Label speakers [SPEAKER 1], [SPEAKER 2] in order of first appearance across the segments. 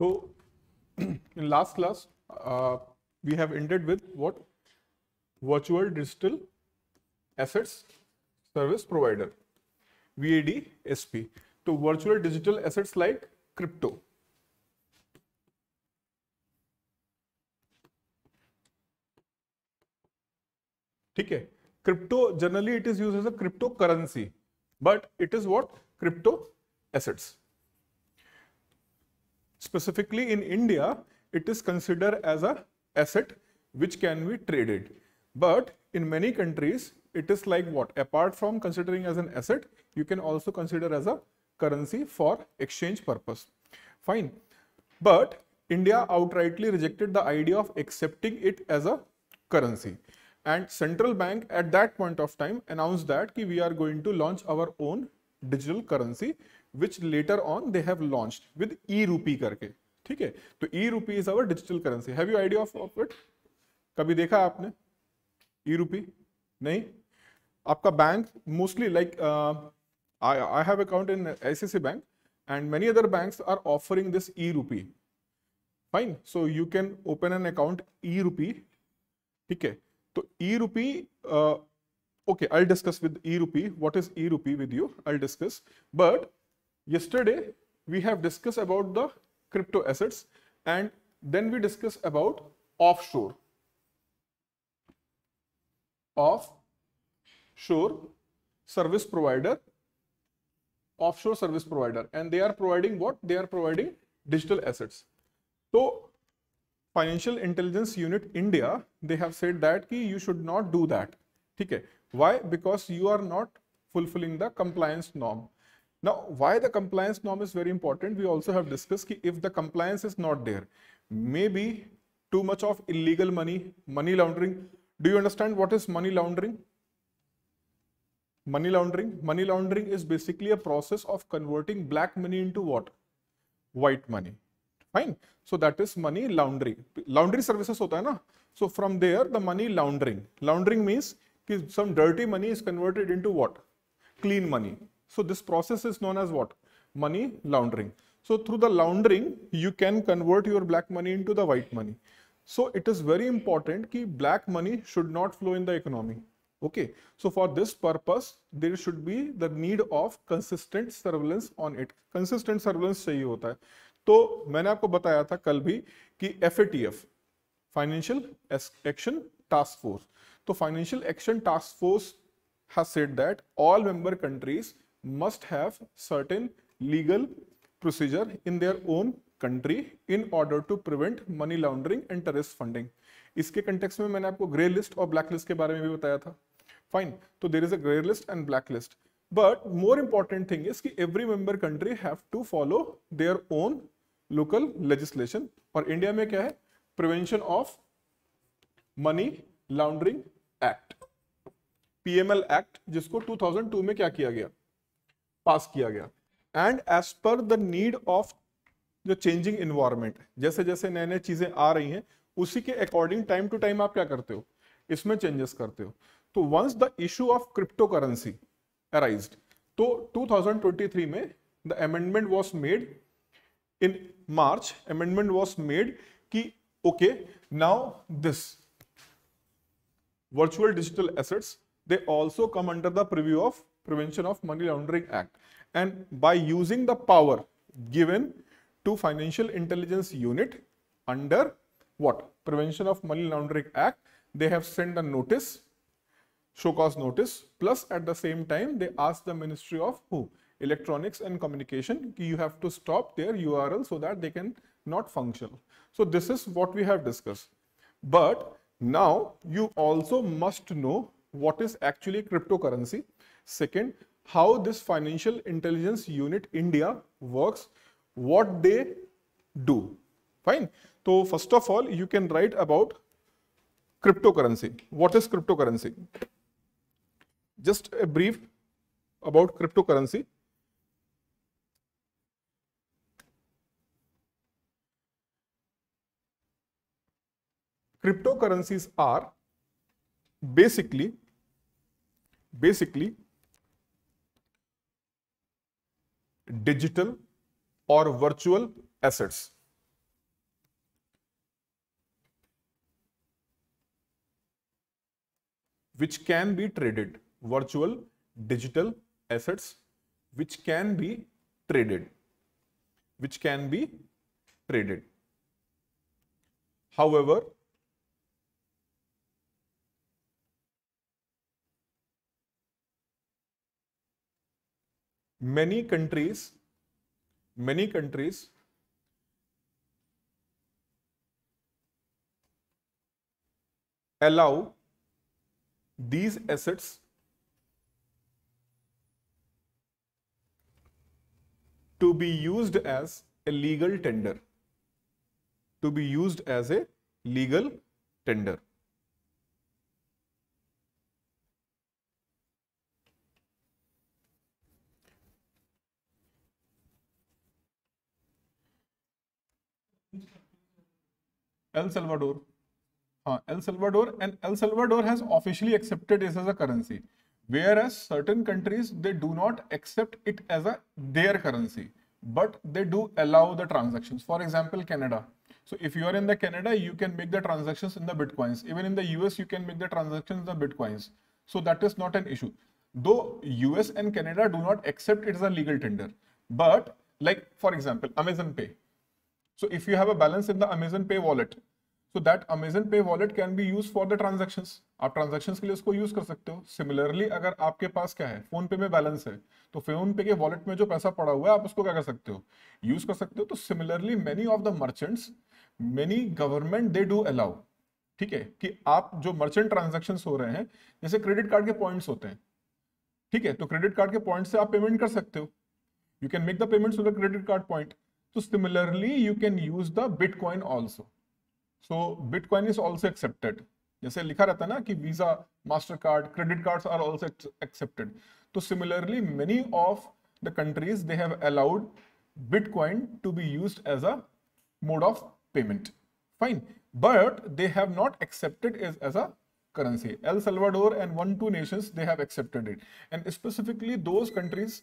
[SPEAKER 1] So in last class, uh, we have ended with what? Virtual Digital Assets Service Provider, VAD SP. to So virtual digital assets like crypto. ठीक है crypto generally it is use as a crypto currency but it is what crypto assets Specifically in India, it is considered as a asset which can be traded. But in many countries, it is like what? Apart from considering as an asset, you can also consider as a currency for exchange purpose. Fine. But India outrightly rejected the idea of accepting it as a currency. And central bank at that point of time announced that we are going to launch our own digital currency which later on they have launch with e rupee करके ठीक है तो e rupee is our digital currency have you idea of of it कभी देखा आपने e rupee नहीं आपका bank mostly like I have account in ICICI bank and many other banks are offering this e rupee fine so you can open an account e rupee ठीक है तो e rupee okay I discuss with e rupee what is e rupee with you I discuss but yesterday we have discussed about the crypto assets and then we discuss about offshore offshore service provider offshore service provider and they are providing what they are providing digital assets so financial intelligence unit india they have said that ki you should not do that Okay, why because you are not fulfilling the compliance norm now, why the compliance norm is very important, we also have discussed if the compliance is not there, maybe too much of illegal money, money laundering. Do you understand what is money laundering? Money laundering? Money laundering is basically a process of converting black money into what? White money. Fine. So that is money laundering. Laundry services hota hai na. So from there, the money laundering. Laundering means some dirty money is converted into what? Clean money. So this process is known as what? Money laundering. So through the laundering, you can convert your black money into the white money. So it is very important ki black money should not flow in the economy. Okay. So for this purpose, there should be the need of consistent surveillance on it. Consistent surveillance chahiye hota hai to maine aapko bataya tha kal bhi ki FATF, Financial Action Task Force. to Financial Action Task Force has said that all member countries must have certain legal procedure in their own country in order to prevent money laundering and terrorist funding. इसके context में मैंने आपको grey list और black list के बारे में भी बताया था फाइन तो there is a grey list and black list but more important thing is कि every member country have to follow their own local legislation और इंडिया में क्या है prevention of money laundering act PML act जिसको 2002 में क्या किया गया पास किया गया and as per the need of जो चेंजिंग इन्वायरमेंट जैसे जैसे नए नए चीज़ें आ रही हैं उसी के अकॉर्डिंग टाइम टू टाइम आप क्या करते हो इसमें चेंजेस करते हो तो once the issue of crypto currency arise तो 2023 में the amendment was made in March amendment was made कि okay now this virtual digital assets they also come under the preview of Prevention of Money Laundering Act. And by using the power given to Financial Intelligence Unit under what? Prevention of Money Laundering Act, they have sent a notice, show cause notice, plus at the same time, they asked the Ministry of who? Electronics and Communication, you have to stop their URL so that they can not function. So this is what we have discussed. But now you also must know what is actually cryptocurrency Second, how this financial intelligence unit India works, what they do. Fine. So first of all, you can write about cryptocurrency. What is cryptocurrency? Just a brief about cryptocurrency. Cryptocurrencies are basically, basically digital or virtual assets. which can be traded virtual digital assets which can be traded which can be traded however many countries, many countries allow these assets to be used as a legal tender to be used as a legal tender El Salvador. Uh, El Salvador and El Salvador has officially accepted this as a currency. Whereas certain countries, they do not accept it as a their currency, but they do allow the transactions. For example, Canada. So if you are in the Canada, you can make the transactions in the Bitcoins. Even in the US, you can make the transactions in the Bitcoins. So that is not an issue. Though US and Canada do not accept it as a legal tender. But like, for example, Amazon Pay So if you have a balance in the Amazon Pay wallet, so that Amazon Pay wallet can be used for the transactions. aap transactions ke liye usko use kar sakte ho Similarly, agar aapke paas kya hai phone pay mein balance hai to phone pay ke wallet mein jo paisa pada hua hai aap usko kya kar sakte ho use kar sakte ho to similarly many of the merchants many government they do allow ठीक है कि आप जो merchant transaction हो रहे हैं जैसे credit card के पॉइंट्स होते हैं ठीक है तो क्रेडिट कार्ड के पॉइंट से आप पेमेंट कर सकते हो you can make the payments the credit card point So similarly, you can use the Bitcoin also. So Bitcoin is also accepted. जैसे लिखा रहता है ना कि Visa Mastercard credit cards are also accepted तो similarly many of the countries they have allowed bitcoin to be used as a mode of payment fine but they have not accepted as as a currency el salvador and one two nations they have accepted it and specifically those countries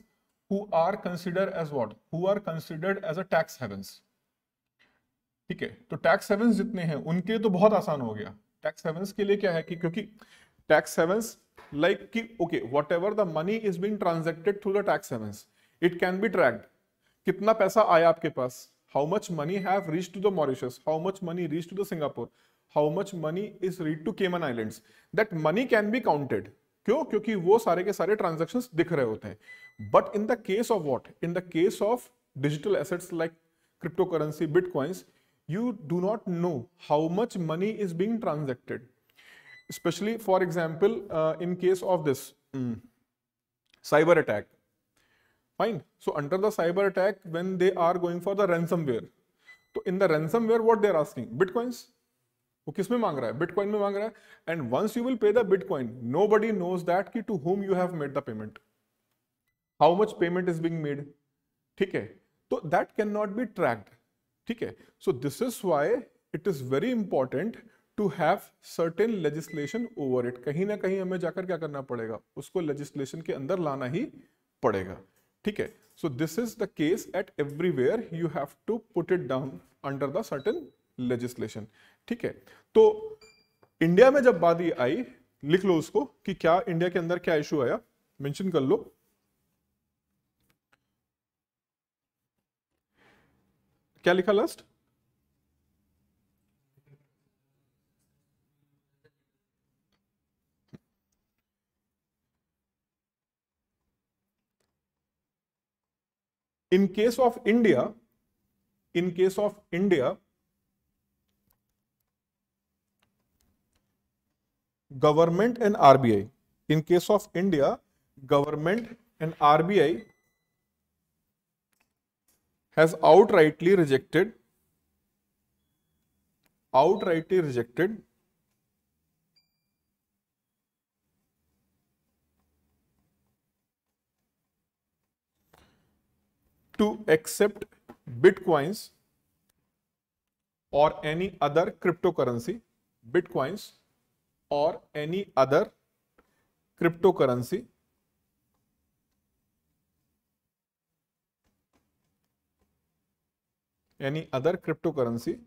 [SPEAKER 1] who are considered as what who are considered as a tax havens ठीक है तो tax heavens जितने हैं उनके तो बहुत आसान हो गया टैक्स हेवंस के लिए क्या है कि क्योंकि टैक्स हेवंस लाइक कि okay whatever the money is been transacted through the tax havens it can be tracked कितना पैसा आया आपके पास how much money have reach to the Mauritius how much money reach to the Singapore how much money is reach to Cayman Island that money can be counted क्यों क्योंकि वो सारे के सारे ट्रांजेक्शन दिख रहे होते हैं But in the case of what? In the case of digital assets like cryptocurrency, bitcoins, you do not know how much money is being transacted. Especially, for example, uh, in case of this mm, cyber attack. Fine. So under the cyber attack, when they are going for the ransomware, so in the ransomware, what they are asking? Bitcoins. वो किसमें मांग रहा है bitcoin में मांग रहा है and once you will pay the bitcoin nobody knows that कि to whom you have made the payment how much payment is being made ठीक है तो that can not be tracked ठीक है so this is why it is very important to have certain legislation over it कहीं ना कहीं हमें जाकर क्या करना पड़ेगा उसको लेजिस्लेशन के अंदर लाना ही पड़ेगा ठीक है so this is the case at everywhere you have to put it down under the certain legislation ठीक है तो इंडिया में जब बात ये आई लिख लो उसको कि क्या इंडिया के अंदर क्या इशू आया मेंशन कर लो क्या लिखा last in case of India in case of India government and RBI in case of India government and RBI has outrightly rejected outrightly rejected to accept bitcoins or any other cryptocurrency bitcoins or any other cryptocurrency any other cryptocurrency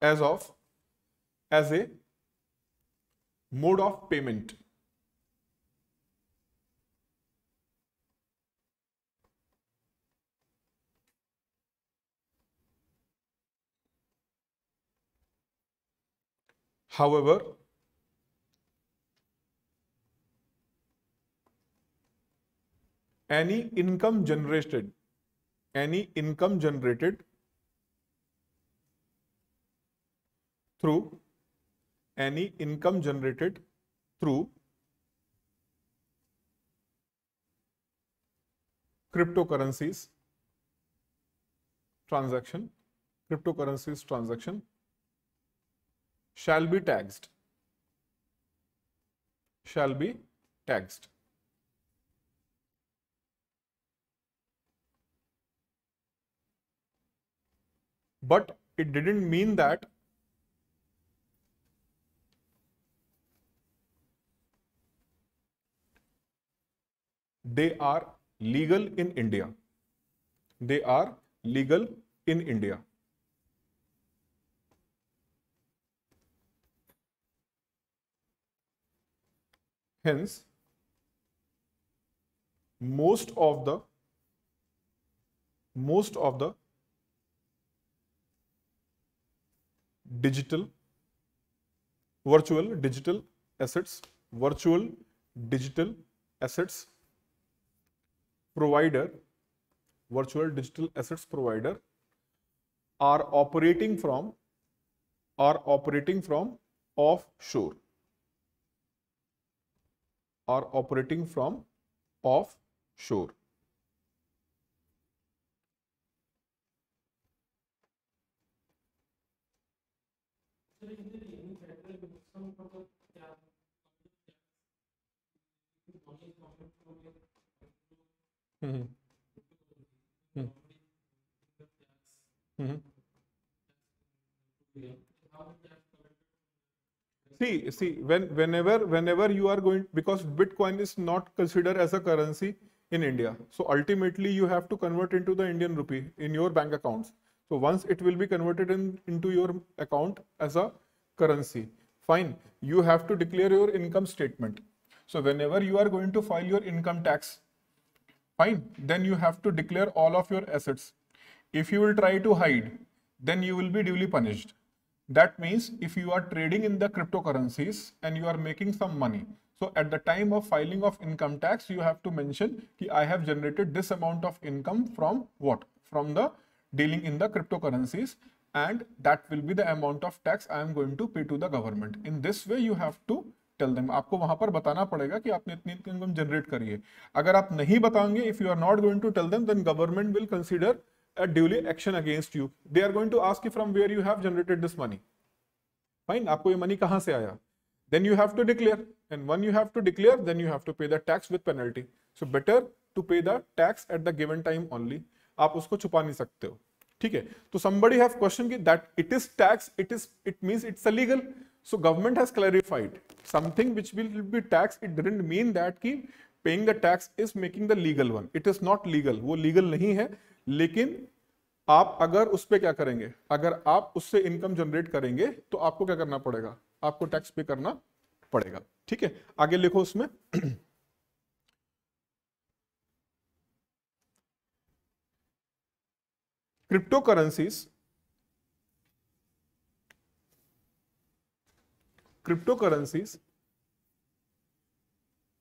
[SPEAKER 1] as of as a mode of payment However, any income generated any income generated through any income generated through cryptocurrencies transaction cryptocurrencies transaction shall be taxed shall be taxed but it didn't mean that they are legal in India. They are legal in India. Hence, most of the most of the digital, virtual digital assets, virtual digital assets provider, virtual digital assets provider are operating from are operating from offshore are operating from offshore See, see, when whenever whenever you are going because Bitcoin is not considered as a currency in India. So ultimately you have to convert into the Indian rupee in your bank accounts. So once it will be converted in, into your account as a currency, fine. You have to declare your income statement. So whenever you are going to file your income tax, fine then you have to declare all of your assets if you will try to hide then you will be duly punished that means if you are trading in the cryptocurrencies and you are making some money so at the time of filing of income tax you have to mention ki i have generated this amount of income from what from the dealing in the cryptocurrencies and that will be the amount of tax i am going to pay to the government in this way you have to tell them आपको वहां पर बताना पड़ेगा कि आपने इतनी income generate करी है अगर आप नहीं बताएंगे if you are not going to tell them then government will consider a duly action against you they are going to ask you from where you have generated this money fine aapko ye money kahan se aaya then you have to declare and when you have to declare then you have to pay the tax with penalty so better to pay the tax at the given time only aap usko chupa nahi sakte ho theek hai to somebody have question ki that it is tax it is it means it's illegal So government has clarified something which will be tax. It didn't mean that ki paying the tax is making the legal one. It is not legal. wo legal nahi hai lekin aap agar us pe kya karenge agar aap usse income generate karenge to aapko kya karna padega aapko tax pay karna padega theek hai aage likho usme cryptocurrencies cryptocurrencies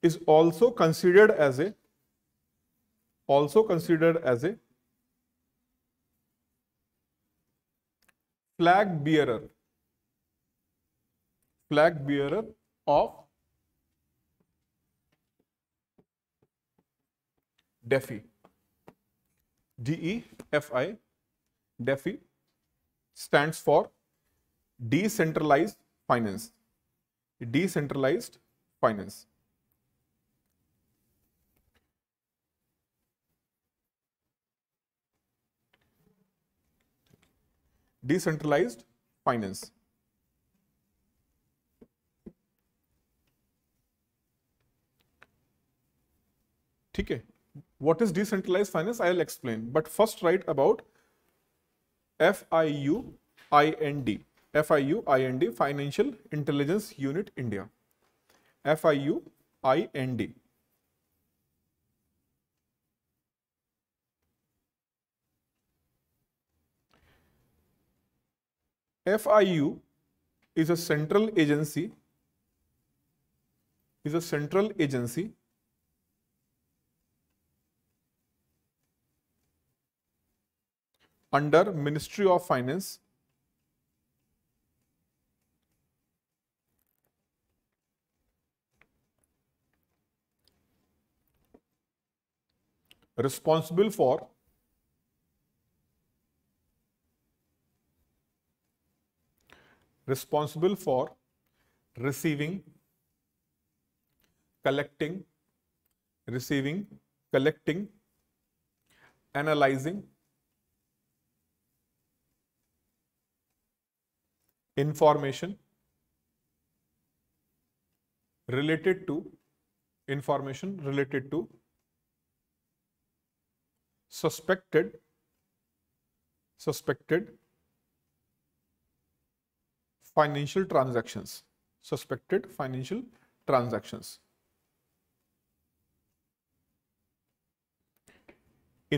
[SPEAKER 1] is also considered as a also considered as a flag bearer flag bearer of DeFi D E F I DeFi stands for decentralized finance decentralized finance. Decentralized finance. ठीक है what is decentralized finance i'll explain but first write about f i u i n d FIU IND Financial Intelligence Unit India. FIU IND. FIU is a central agency is a central agency under Ministry of Finance responsible for responsible for receiving collecting receiving collecting analyzing information related to information related to suspected suspected financial transactions suspected financial transactions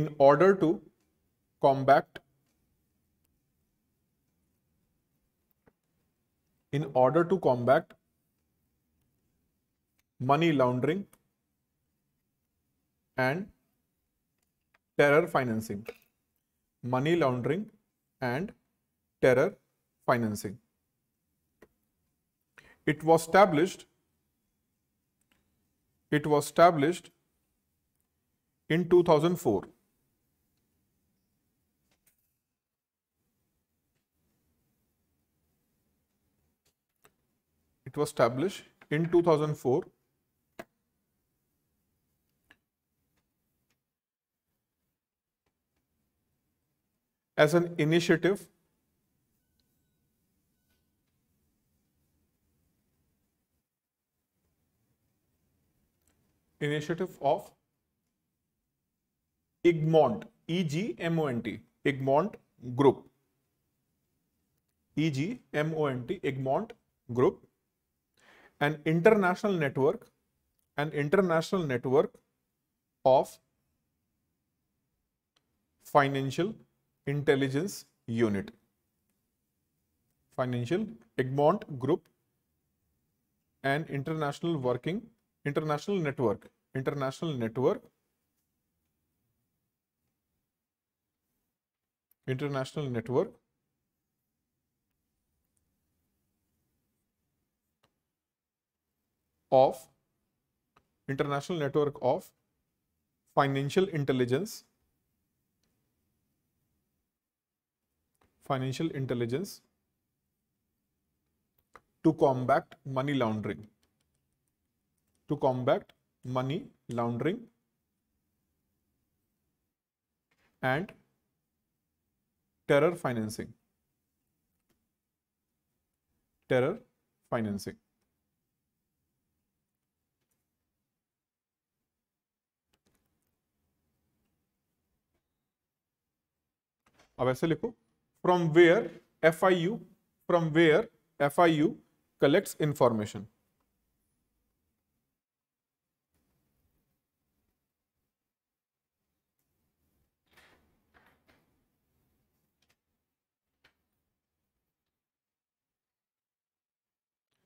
[SPEAKER 1] in order to combat in order to combat money laundering and terror financing, money laundering and terror financing. It was established it was established in 2004. It was established in 2004 as an initiative initiative of Egmont, E-G-M-O-N-T, Egmont Group. E-G-M-O-N-T, Egmont Group. An international network, an international network of financial Intelligence Unit. Financial Egmont Group and International Working International Network. International Network. International Network. of International Network of Financial Intelligence financial intelligence to combat money laundering. To combat money laundering and terror financing. Terror financing. अब ऐसे लिखो from where FIU, from where FIU collects information.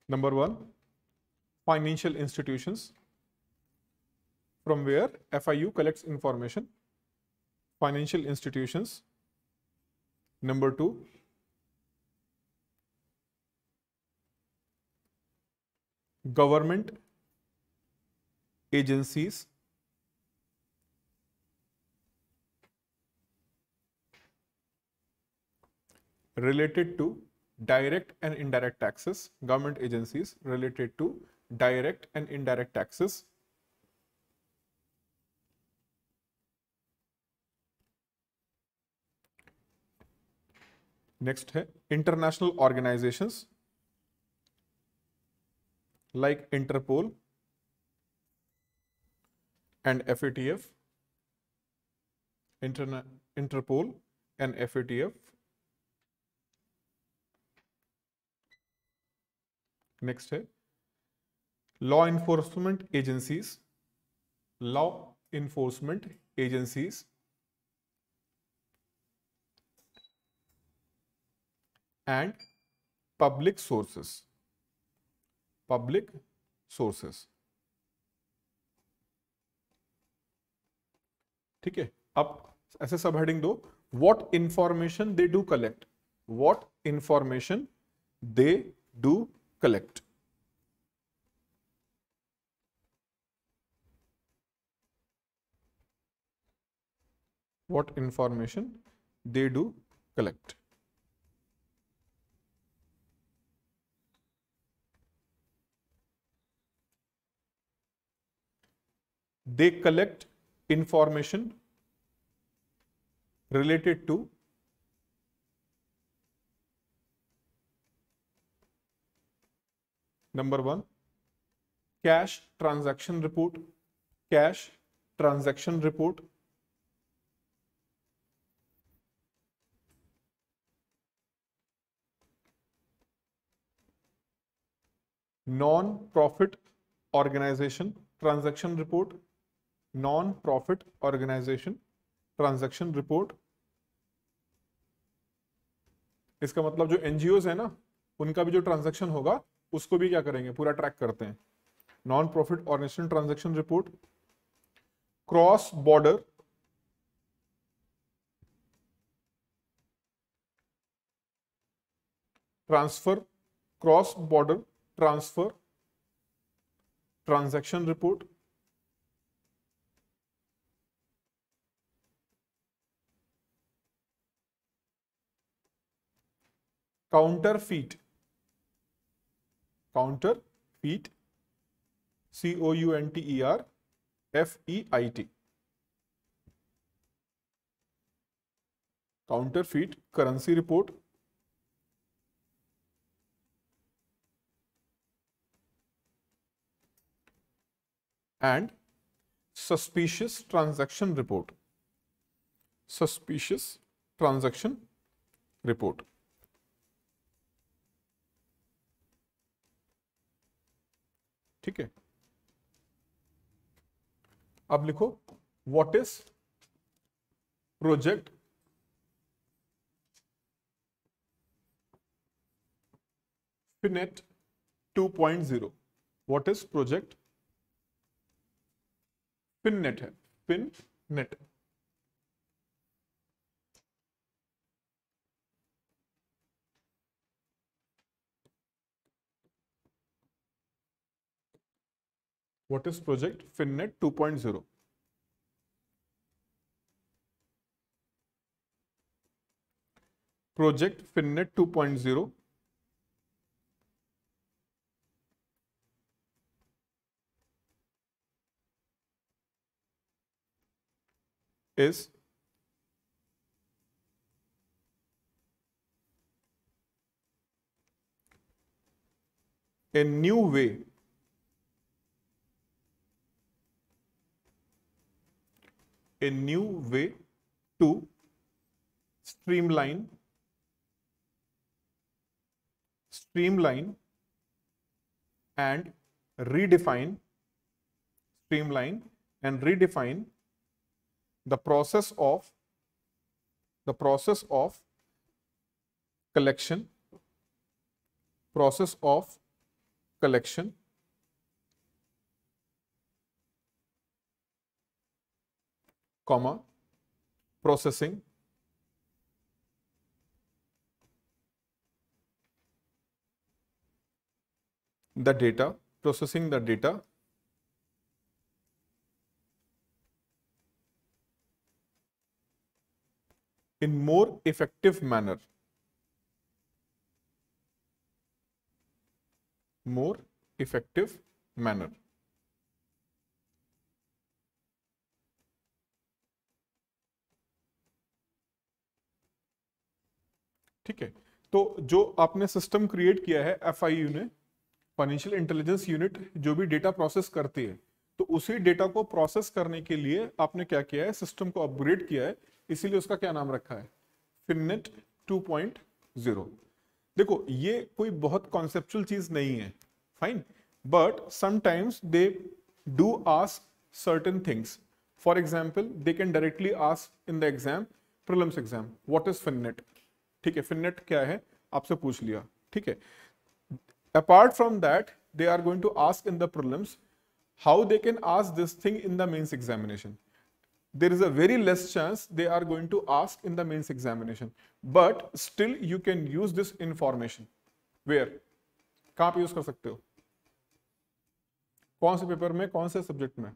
[SPEAKER 1] Number one, financial institutions from where FIU collects information. Financial institutions Number two, government agencies related to direct and indirect taxes government agencies related to direct and indirect taxes next है international organisations like Interpol and F Interpol and F next है law enforcement agencies law enforcement agencies and public sources public sources ठीक है अब ऐसे सब heading दो what information they do collect what information they do collect what information they do collect they collect information related to number one cash transaction report cash transaction report non profit organization transaction report non profit organisation transaction report इसका मतलब जो NGO है ना उनका भी जो transaction होगा उसको भी क्या करेंगे पूरा ट्रैक करते हैं non profit organisation transaction report cross border transfer cross border transfer transaction report counterfeit counterfeit c o u n t e r f e i t counterfeit currency report and suspicious transaction report suspicious transaction report ठीक है अब लिखो what is project FINnet 2.0 what is project FINnet है FINnet What is project FinNet 2.0? Project FinNet 2.0 is a new way a new way to streamline streamline and redefine streamline and redefine the process of the process of collection process of collection comma, processing the data, processing the data in more effective manner. More effective manner. ठीक है तो जो आपने system create किया है F ने financial intelligence unit जो भी डेटा प्रोसेस करती है तो उसी डेटा को प्रोसेस करने के लिए आपने क्या किया है सिस्टम को अपग्रेड किया है इसीलिए उसका क्या नाम रखा है फिननेट 2.0 देखो ये कोई बहुत कॉन्सेप्चुअल चीज नहीं है fine but sometimes they do ask certain things for example they can directly ask in the exam prelims exam what is FINnet ठीक है फिननेट क्या है आपसे पूछ लिया ठीक है apart from that they are going to ask in the problems how they can ask this thing in the mains examination there is a very less chance they are going to ask in the mains examination but still you can use this information where कहां पर use कर सकते हो कौन से paper में कौन से सब्जेक्ट में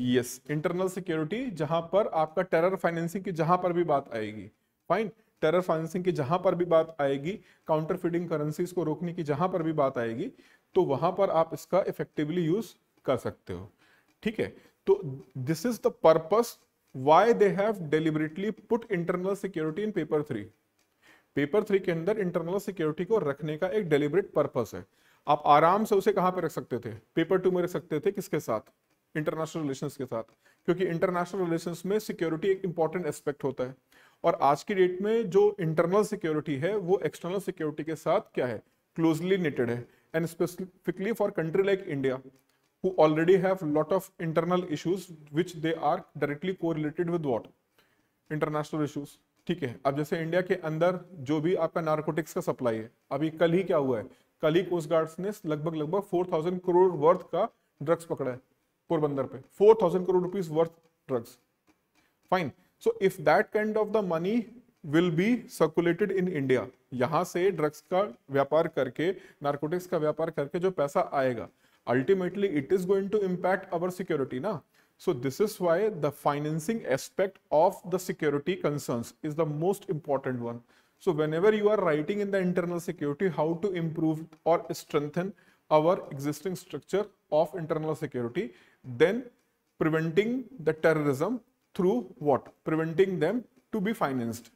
[SPEAKER 1] यस इंटरनल सिक्योरिटी जहां पर आपका टेरर फाइनेंसिंग की जहां पर भी बात आएगी फाइन टेरर फाइनेंसिंग की जहां पर भी बात आएगी काउंटर फीडिंग करेंसीज को रोकने की जहां पर भी बात आएगी तो वहां पर आप इसका इफेक्टिवली यूज कर सकते हो ठीक है तो this is the purpose why they have deliberately put internal security in paper three paper three के अंदर इंटरनल सिक्योरिटी को रखने का एक डेलिबरेट पर्पस है आप आराम से उसे कहां पर रख सकते थे पेपर टू में रख सकते थे किसके साथ इंटरनेशनल रिलेशन के साथ क्योंकि इंटरनेशनल रिलेशन में सिक्योरिटी एक इंपॉर्टेंट एस्पेक्ट होता है और आज की डेट में जो इंटरनल सिक्योरिटी है वो एक्सटर्नल सिक्योरिटी के साथ क्या है क्लोजली रिलेटेड है and specifically for country like India already have lot of internal issues which they are directly को related with what international issues ठीक है अब जैसे इंडिया के अंदर जो भी आपका नार्कोटिक्स का सप्लाई है अभी कल ही क्या हुआ है कल ही कोस्ट गार्ड्स ने लगभग लगभग फोर थाउजेंड करोड़ वर्थ का ड्रग्स पकड़ा है पोरबंदर पे four thousand crore rupees worth drugs fine so if that kind of the money will be circulated in India यहां से ड्रग्स का व्यापार करके नार्कोटिक्स का व्यापार करके जो पैसा आएगा ultimately it is going to impact our security ना so this is why the financing aspect of the security concern is the most important one so whenever you are writing in the internal security how to improve और strengthen our existing structure of internal security Then preventing the terrorism through what? Preventing them to be financed.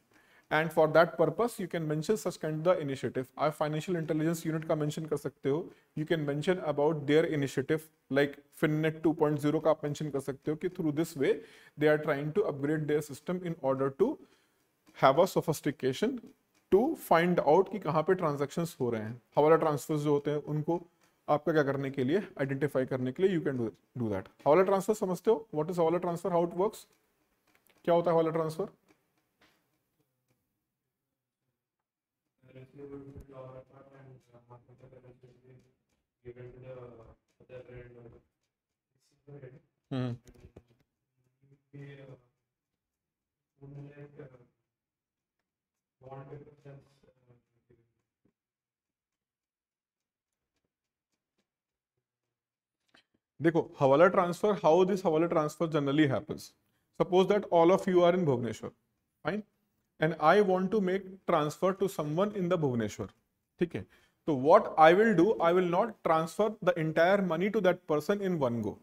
[SPEAKER 1] And for that purpose you can mention such kind the initiative आप financial intelligence unit का mention कर सकते हो you can mention about their initiative like FinNet 2.0 का आप mention कर सकते हो कि through this way they are trying to upgrade their system in order to have a sophistication to find out कि कहाँ पे ट्रांजेक्शन हो रहे हैं हवाला ट्रांसफर जो होते हैं उनको आपका क्या करने के लिए आइडेंटिफाई करने के लिए you can do that hawala transfer समझते हो what is hawala transfer how it works क्या होता है हवाला ट्रांसफर हम्म देखो hawala transfer how this hawala transfer generally happens suppose that all of you are in Bhubaneswar fine and I want to make transfer to someone in the Bhubaneswar ठीक है तो what I will do I will not transfer the entire money to that person in one go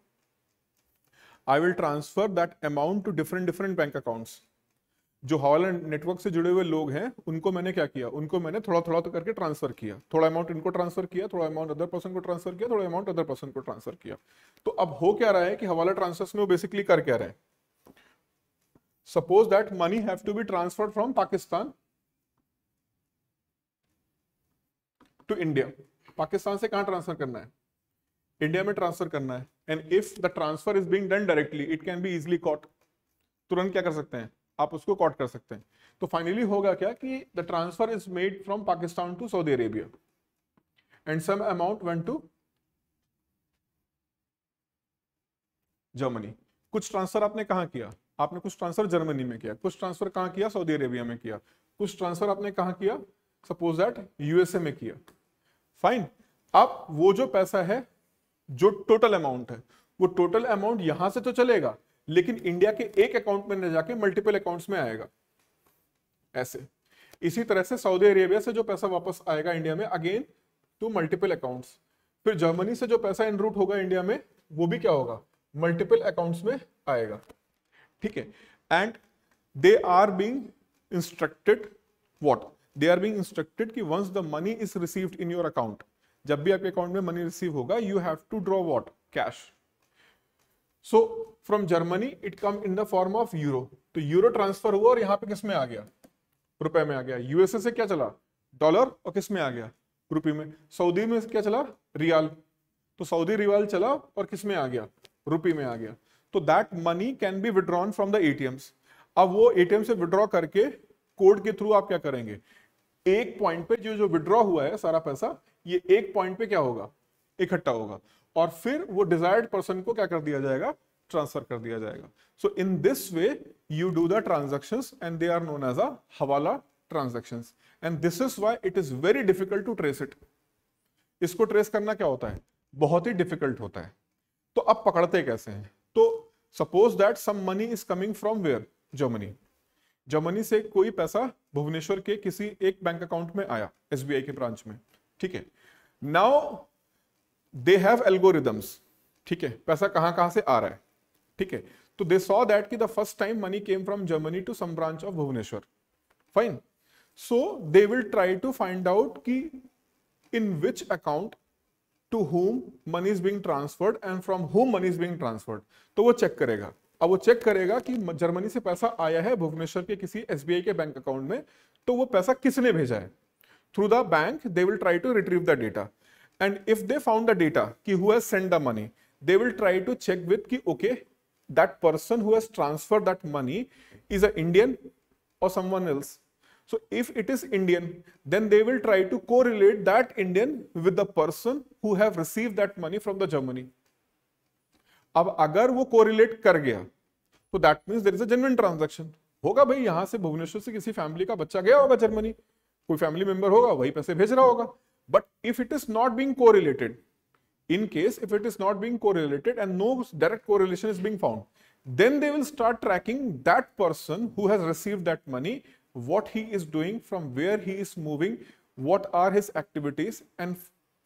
[SPEAKER 1] I will transfer that amount to different different bank accounts जो hawala network से जुड़े हुए लोग हैं उनको मैंने क्या किया उनको मैंने थोड़ा थोड़ा तो करके ट्रांसफर किया थोड़ा अमाउंट इनको ट्रांसफर किया थोड़ा अमाउंट अदर पर्सन को ट्रांसफर किया थोड़ा अमाउंट अदर पर्सन को ट्रांसफर किया तो अब हो क्या रहा है कि हवाला ट्रांसफर में वो बेसिकली कर क्या रहे suppose that money have to be transfer from Pakistan to India Pakistan से कहां ट्रांसफर करना है इंडिया में ट्रांसफर करना है and if the transfer is being done directly it can be easily caught तुरंत क्या कर सकते हैं आप उसको कॉट कर सकते हैं तो फाइनली होगा क्या कि the transfer is made from Pakistan to Saudi Arabia and some amount one to Germany कुछ ट्रांसफर आपने कहा किया आपने कुछ ट्रांसफर जर्मनी में किया कुछ ट्रांसफर कहा किया सऊदी अरेबिया में किया कुछ ट्रांसफर आपने कहा किया सपोज दैट यूएसए में किया फाइन अब वो जो पैसा है जो टोटल अमाउंट है वो टोटल अमाउंट यहां से तो चलेगा लेकिन इंडिया के एक अकाउंट में न जाके मल्टीपल अकाउंट्स में आएगा ऐसे इसी तरह से सऊदी अरेबिया से जो पैसा वापस आएगा इंडिया में अगेन टू मल्टीपल अकाउंट्स फिर जर्मनी से जो पैसा इन रूट होगा इंडिया में वो भी क्या होगा मल्टीपल अकाउंट्स में आएगा ठीक है and they are being instructed what they are being instructed कि once the money is received in your account जब भी आपके अकाउंट में मनी रिसीव होगा you have to draw what cash so from Germany it come in the form of euro तो euro transfer हुआ और यहां पे किस में आ गया रुपए में आ गया यूएसए से क्या चला डॉलर और किस में आ गया रुपी में सऊदी में क्या चला रियाल तो सऊदी रियाल चला और किस में आ गया रुपी में आ गया तो that money can be withdrawn from the ATMs अब वो एटीएम से विड्रॉ करके कोड के थ्रू आप क्या करेंगे एक पॉइंट पे जो जो विड्रॉ हुआ है सारा पैसा ये एक पॉइंट पे क्या होगा इकट्ठा होगा और फिर वो डिजायर्ड पर्सन को क्या कर दिया जाएगा ट्रांसफर कर दिया जाएगा so in this way you do the transaction and they are known as a hawala transaction and this is why it is very difficult to trace it इसको ट्रेस करना क्या होता है बहुत ही डिफिकल्ट होता है तो अब पकड़ते कैसे हैं तो suppose that some money is coming from where Germany Germany से कोई पैसा भुवनेश्वर के किसी एक बैंक अकाउंट में आया एसबीआई के ब्रांच में ठीक है नाउ दे हैव एल्गोरिदम्स ठीक है पैसा कहां कहां से आ रहा है ठीक है तो दे सॉ दैट की the first time money came from Germany to some branch of Bhubaneswar fine so they will try to find out कि in which account to home money is being transferred and from home money is being transferred तो वो check करेगा अब वो check करेगा कि Germany से पैसा आया है भुवनेश्वर के किसी एस के बैंक अकाउंट में तो वो पैसा किसने भेजा है through the bank they will try to retrieve the data and if they found the data कि who has send the money they will try to check with कि okay that person who has transfer that money is a Indian और someone else so if it is Indian then they will try to correlate that Indian with the person who have receive that money from the Germany अब अगर वो correlate कर गया तो that mean there is a genuine transaction होगा भाई यहां से भुवनेश्वर से किसी फैमिली का बच्चा गया होगा जर्मनी कोई फैमिली मेंबर होगा वही पैसे भेज रहा होगा But if it is not being correlated, in case if it is not being correlated and no direct correlation is being found, then they will start tracking that person who has received that money, what he is doing, from where he is moving, what are his activities and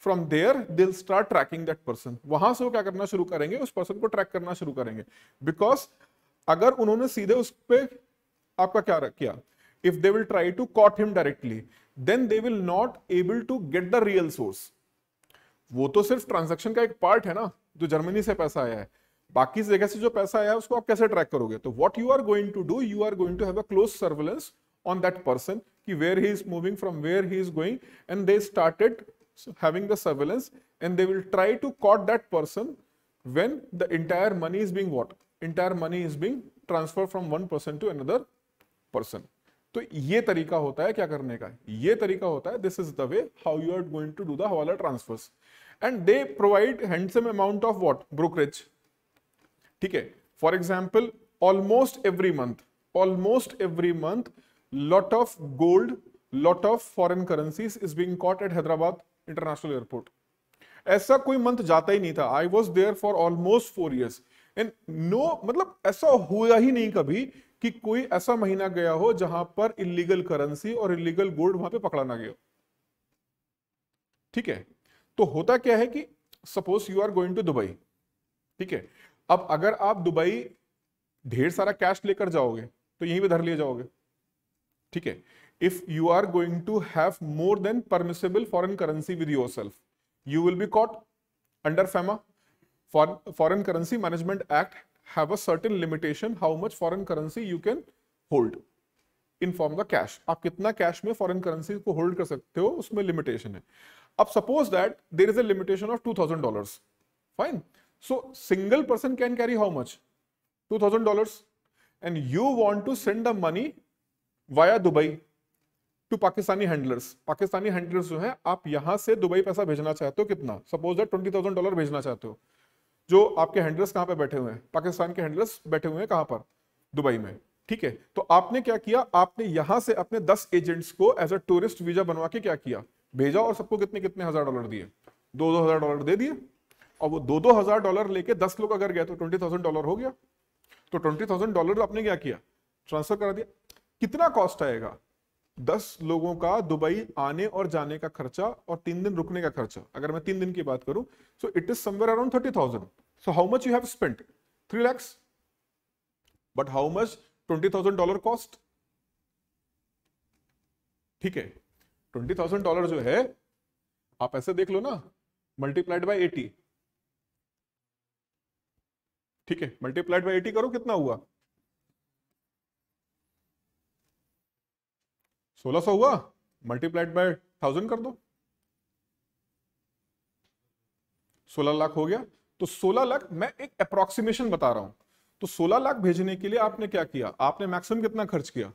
[SPEAKER 1] from there they'll start tracking that person वहां से वो क्या करना शुरू करेंगे उस person को track करना शुरू करेंगे बिकॉज अगर उन्होंने सीधे उस पर आपका क्या किया if they will try to caught him directly then they will not able to get the real source वो तो सिर्फ ट्रांजेक्शन का एक पार्ट है ना जो जर्मनी से पैसा आया है बाकी जगह से जो पैसा आया है उसको आप कैसे ट्रैक करोगे तो what you are going to do you are going to have a close surveillance on that person की where he is moving from where he is going and they started having the surveillance and they will try to caught that person when the entire money is being what entire money is being transfer from one person to another person तो ये तरीका होता है क्या करने का ये तरीका होता है this is the way how you are going to do the hawala transfers and they provide handsome amount of what brokerage ठीक है for example almost every month almost every month lot of gold lot of foreign currencies is being caught at Hyderabad international airport ऐसा कोई मंथ जाता ही नहीं था I was there for almost four years and no मतलब ऐसा हुआ ही नहीं कभी कि कोई ऐसा महीना गया हो जहां पर इलीगल करेंसी और इलीगल गोल्ड वहां पे पकड़ा ना गया ठीक है तो होता क्या है कि suppose you are going to Dubai ठीक है अब अगर आप दुबई ढेर सारा कैश लेकर जाओगे तो यहीं पे धर लिए जाओगे ठीक है if you are going to have more than permissible foreign currency with yourself you will be caught under FEMA foreign currency management act have a certain limitation how much foreign currency you can hold in form of cash aap kitna cash mein foreign currency ko hold kar sakte ho usme limitation hai ab suppose that there is a limitation of 2000 dollars fine so single person can carry how much 2000 dollars and you want to send the money via Dubai to Pakistani handlers Pakistani handlers जो है आप यहां से Dubai पैसा भेजना चाहते हो कितना suppose that twenty thousand dollar भेजना चाहते हो जो आपके हैंडलर्स कहाँ पर बैठे हुए हैं पाकिस्तान के हैंडलर्स बैठे हुए हैं कहां पर दुबई में ठीक है तो आपने क्या किया आपने यहां से अपने दस एजेंट्स को एज अ टूरिस्ट वीजा बनवा के क्या किया भेजा और सबको कितने कितने हजार डॉलर दिए दो दो हजार डॉलर दे दिए और वो दो दो हजार डॉलर लेके दस लोग अगर गए तो ट्वेंटी थाउजेंड डॉलर हो गया तो ट्वेंटी थाउजेंड डॉलर आपने क्या किया ट्रांसफर करा दिया कितना कॉस्ट आएगा दस लोगों का दुबई आने और जाने का खर्चा और तीन दिन रुकने का खर्चा अगर मैं तीन दिन की बात करूं so it is somewhere around thirty thousand so how much you have spent three lakhs but how much twenty thousand dollar cost ठीक है ट्वेंटी थाउजेंड डॉलर जो है आप ऐसे देख लो ना मल्टीप्लाइड बाई एटी ठीक है मल्टीप्लाइड बाई एटी करो कितना हुआ सोलह सौ हुआ मल्टीप्लाइड बाय थाउजेंड कर दो सोलह लाख हो गया तो सोलह लाख मैं एक अप्रोक्सीमेशन बता रहा हूं तो सोलह लाख भेजने के लिए आपने क्या किया आपने मैक्सिमम कितना खर्च किया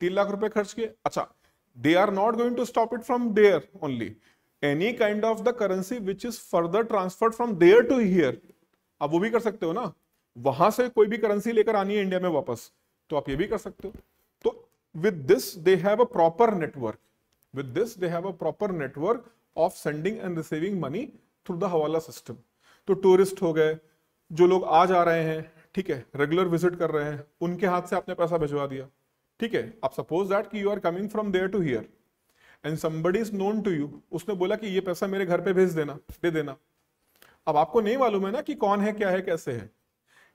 [SPEAKER 1] तीन लाख रुपए खर्च किए अच्छा they are not going to stop it from there only any kind of the currency which is further transferred from there to here आप वो भी कर सकते हो ना वहां से कोई भी करेंसी लेकर आनी है इंडिया में वापस तो आप ये भी कर सकते हो with this they have a proper network with this they have a proper network of sending and receiving money through the हवाला system तो tourist हो गए जो लोग आज आ रहे हैं ठीक है रेगुलर विजिट कर रहे हैं उनके हाथ से आपने पैसा भिजवा दिया ठीक है आप सपोज दैट कि you are coming from there to here and somebody is known to you उसने बोला कि ये पैसा मेरे घर पे भेज देना दे देना अब आपको नहीं मालूम है ना कि कौन है क्या है कैसे है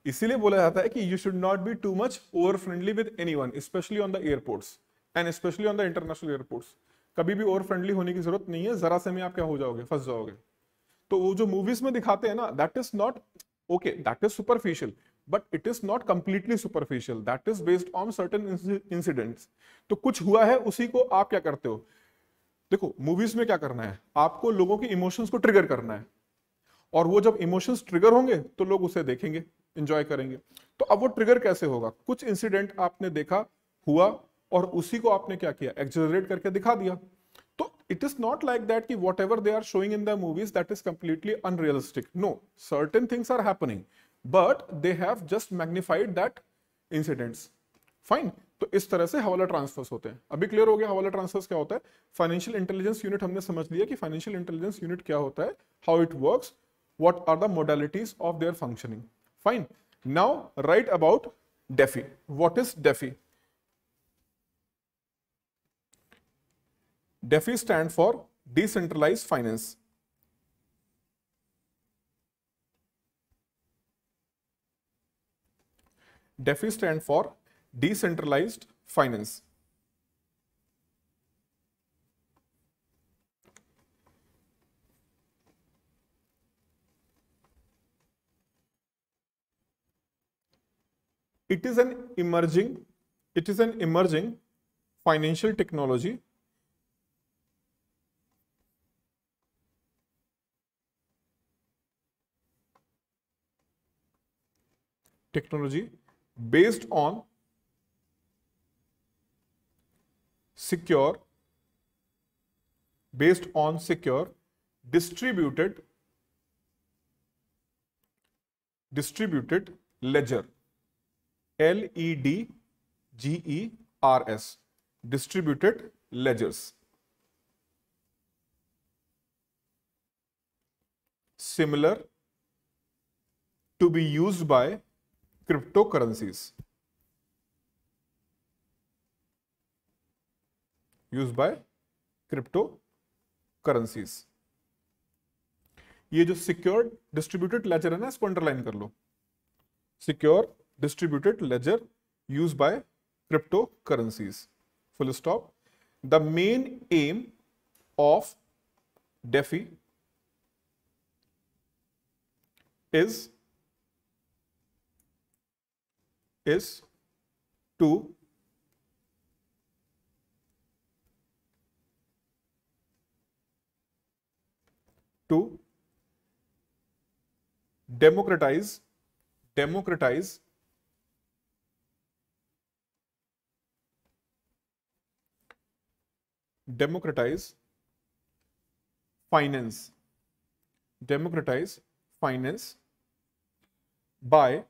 [SPEAKER 1] इसीलिए बोला जाता है कि you should not be too much over friendly with anyone specially on the airports and specially on the international airports कभी भी ओवर फ्रेंडली होने की जरूरत नहीं है जरा से में आप क्या हो जाओगे फंस जाओगे तो वो जो मूवीज में दिखाते हैं ना that is not okay that is superficial but it is not completely superficial that is based on certain incidents तो कुछ हुआ है उसी को आप क्या करते हो देखो मूवीज में क्या करना है आपको लोगों के इमोशंस को ट्रिगर करना है और वो जब इमोशंस ट्रिगर होंगे तो लोग उसे देखेंगे इंजॉय करेंगे तो अब वो ट्रिगर कैसे होगा कुछ इंसिडेंट आपने देखा हुआ और उसी को आपने क्या किया एक्जरेट करके दिखा दिया तो it is not like that कि whatever they are showing in the movies that is completely unrealistic no certain things are happening but they have just magnified that incidents fine तो इस तरह से हवाला ट्रांसफर्स होते हैं अभी clear हो गया हवाला ट्रांसफर्स क्या होता है फाइनेंशियल इंटेलिजेंस यूनिट हमने समझ लिया कि फाइनेंशियल इंटेलिजेंस यूनिट क्या होता है how it works what are the modalities of their functioning Fine. Now write about DeFi. What is DeFi? DeFi stands for Decentralized Finance. DeFi stands for Decentralized Finance. it is an emerging it is an emerging financial technology technology based on secure based on secure distributed distributed ledger L E D G E R S distributed ledgers similar to be use by cryptocurrencies use by cryptocurrencies ये जो secure distributed laser है ना इसको underline कर लो secure distributed ledger used by cryptocurrencies. Full stop. The main aim of DeFi is is to to democratize democratize democratize finance democratize finance by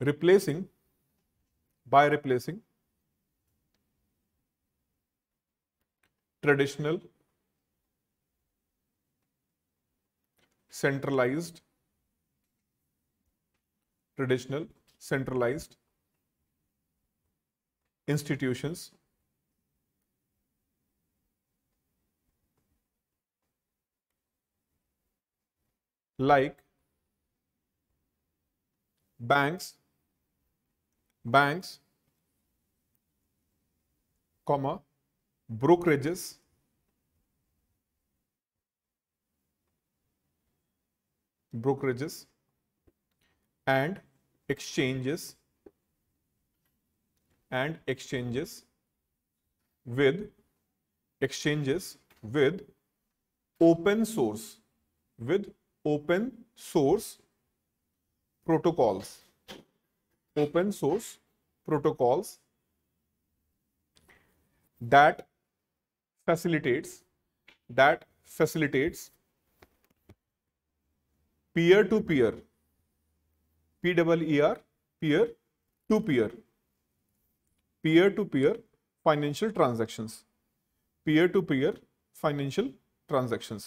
[SPEAKER 1] replacing by replacing traditional centralized traditional centralized institutions like banks banks comma brokerages brokerages and exchanges and exchanges with exchanges with open source with open source protocols open source protocols that facilitates that facilitates peer to peer p double er peer to peer peer-to-peer financial transactions. peer to -peer financial transactions.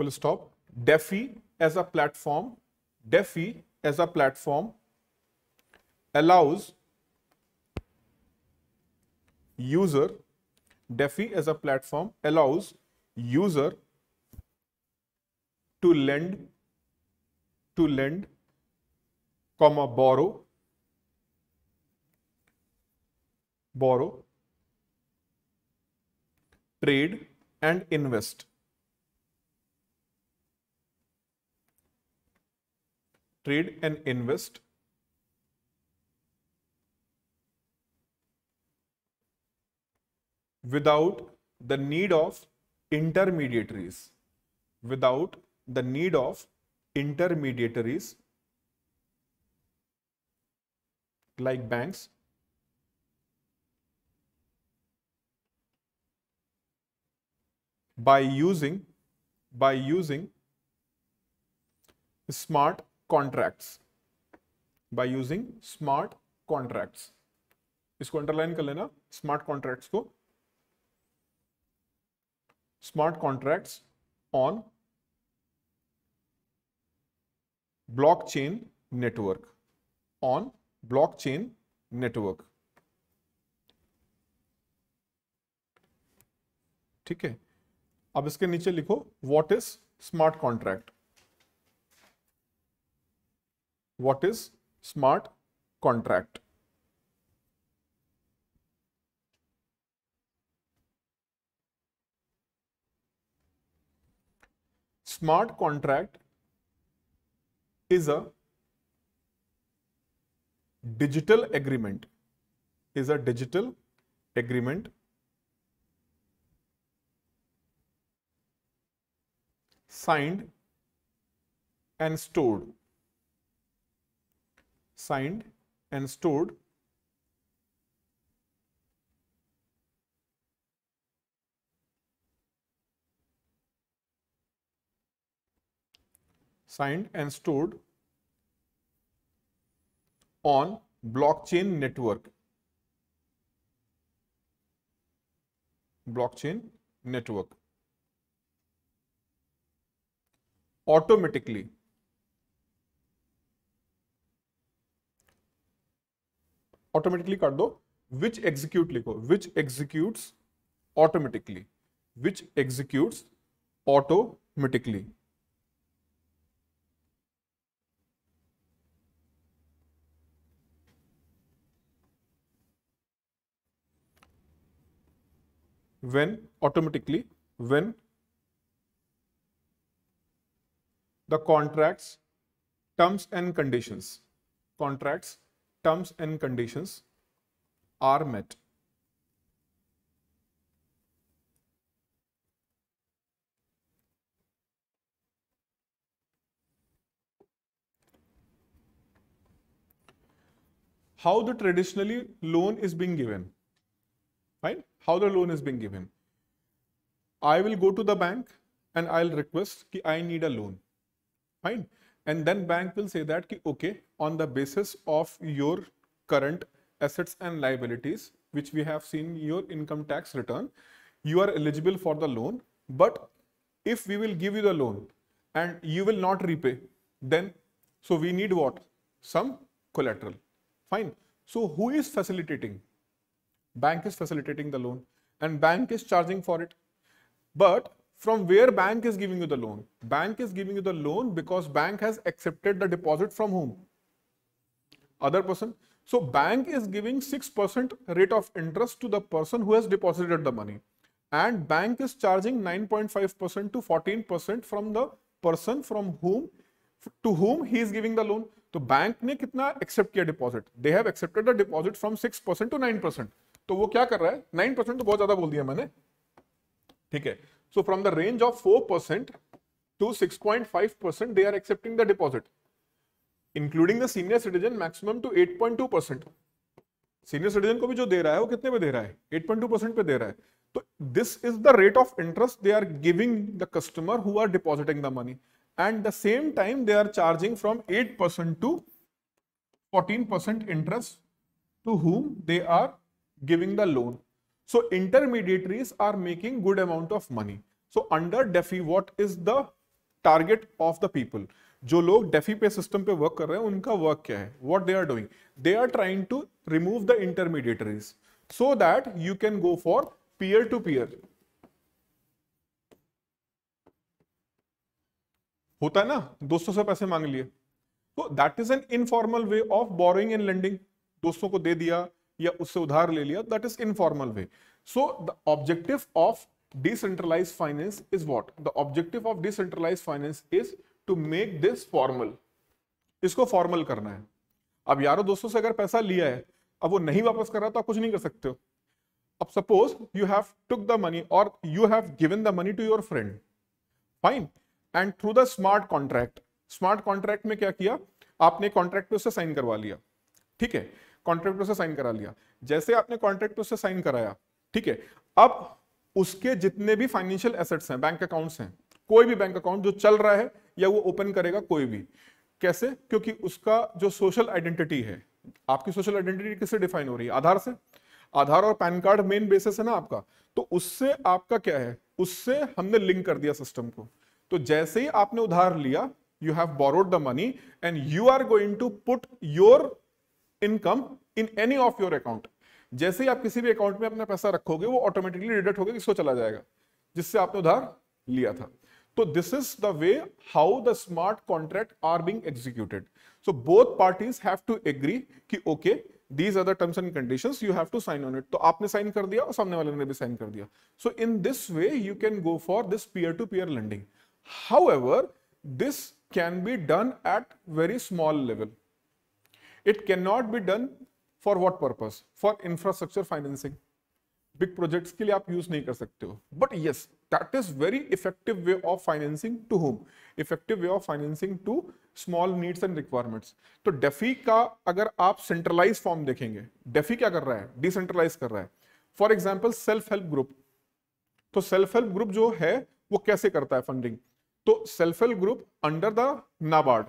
[SPEAKER 1] Full stop. DeFi as a platform, DeFi as a platform allows user DeFi as a platform allows user to lend to lend comma borrow borrow trade and invest trade and invest without the need of intermediaries without the need of intermediaries like banks by using by using smart contracts by using smart contracts इसको underline कर लेना smart contracts को smart contracts on blockchain network on blockchain network ठीक है अब इसके नीचे लिखो what is smart contract what is smart contract smart contract is a digital agreement is a digital agreement signed and stored signed and stored signed and stored on blockchain network blockchain network automatically automatically kar do which execute likho which executes automatically which executes automatically when automatically when the contracts terms and conditions contracts terms and conditions are met how the traditionally loan is being given right? How the loan is being given. I will go to the bank and I'll request ki I need a loan, Fine. And then bank will say that ki okay, on the basis of your current assets and liabilities, which we have seen your income tax return, you are eligible for the loan. But if we will give you the loan and you will not repay, then so we need what? Some collateral. Fine. So who is facilitating? Bank is facilitating the loan and bank is charging for it. But from where bank is giving you the loan? Bank is giving you the loan because bank has accepted the deposit from whom? Other person. So bank is giving 6% rate of interest to the person who has deposited the money. And bank is charging 9.5% to 14% from the person from whom to whom he is giving the loan. So bank ने कितना accept deposit? They have accepted the the from six percent to nine percent. तो वो क्या कर रहा है nine percent तो बहुत ज्यादा बोल दिया मैंने ठीक है so from the range of four percent to six point five percent they are accepting the deposit including the senior citizen maximum to eight point two percent senior citizen को भी जो दे रहा है वो कितने पे दे रहा है एट पॉइंट टू परसेंट पे दे रहा है तो this is the rate of interest they are giving the customer who are depositing the money and the same time they are charging from eight percent to fourteen percent interest to whom they are giving the loan. So intermediaries are making good amount of money. So under DeFi, what is the target of the people? जो लोग DeFi पे system पे work कर रहे हैं उनका work क्या है what they are doing they are trying to remove the intermediaries so that you can go for peer to peer होता है ना दोस्तों से पैसे मांग लिए तो that is an informal way of borrowing and lending दोस्तों को दे दिया या उससे उधार ले लिया that is informal way so the objective of decentralise finance is what the objective of decentralise finance is to make this formal इसको फॉर्मल करना है अब यारो दोस्तों से अगर पैसा लिया है अब वो नहीं वापस कर रहा तो आप कुछ नहीं कर सकते हो अब suppose you have took the money और you have given the money to your friend fine and through the smart contract smart contract में क्या किया आपने कॉन्ट्रैक्ट पे उससे साइन करवा लिया ठीक है कॉन्ट्रैक्ट उससे साइन करा लिया जैसे आपने कॉन्ट्रैक्ट उससे साइन कराया ठीक है अब उसके जितने भी फाइनेंशियल एसेट्स हैं बैंक अकाउंट्स हैं कोई भी बैंक अकाउंट जो चल रहा है या वो ओपन करेगा कोई भी कैसे क्योंकि उसका जो सोशल आइडेंटिटी है आपकी सोशल आइडेंटिटी किससे डिफाइन हो रही है आधार से आधार और पैन कार्ड मेन बेसिस है ना आपका तो उससे आपका क्या है उससे हमने लिंक कर दिया सिस्टम को तो जैसे ही आपने उधार लिया you have borrowed the money and you are going to put your income in any of your account जैसे ही आप किसी भी अकाउंट में अपना पैसा रखोगे वो ऑटोमेटिकली डिडक्ट होगा किसको चला जाएगा जिससे आपने उधार लिया था तो this is the way how the smart contract are being executed so both parties have to agree कि okay these are the terms and conditions you have to sign on it तो आपने साइन कर दिया और सामने वाले ने भी साइन कर दिया so in this way you can go for this peer to peer lending however this can be done at very small level it can not be done for what purpose for infrastructure financing big project के लिए आप use नहीं कर सकते हो but yes that is very effective way of financing to whom effective way of financing to small needs and requirements तो DeFi का अगर आप सेंट्रलाइज फॉर्म देखेंगे डेफी क्या कर रहा है डिसेंट्रलाइज कर रहा है for example self help group तो सेल्फ हेल्प ग्रुप जो है वो कैसे करता है फंडिंग तो self help group under the NABARD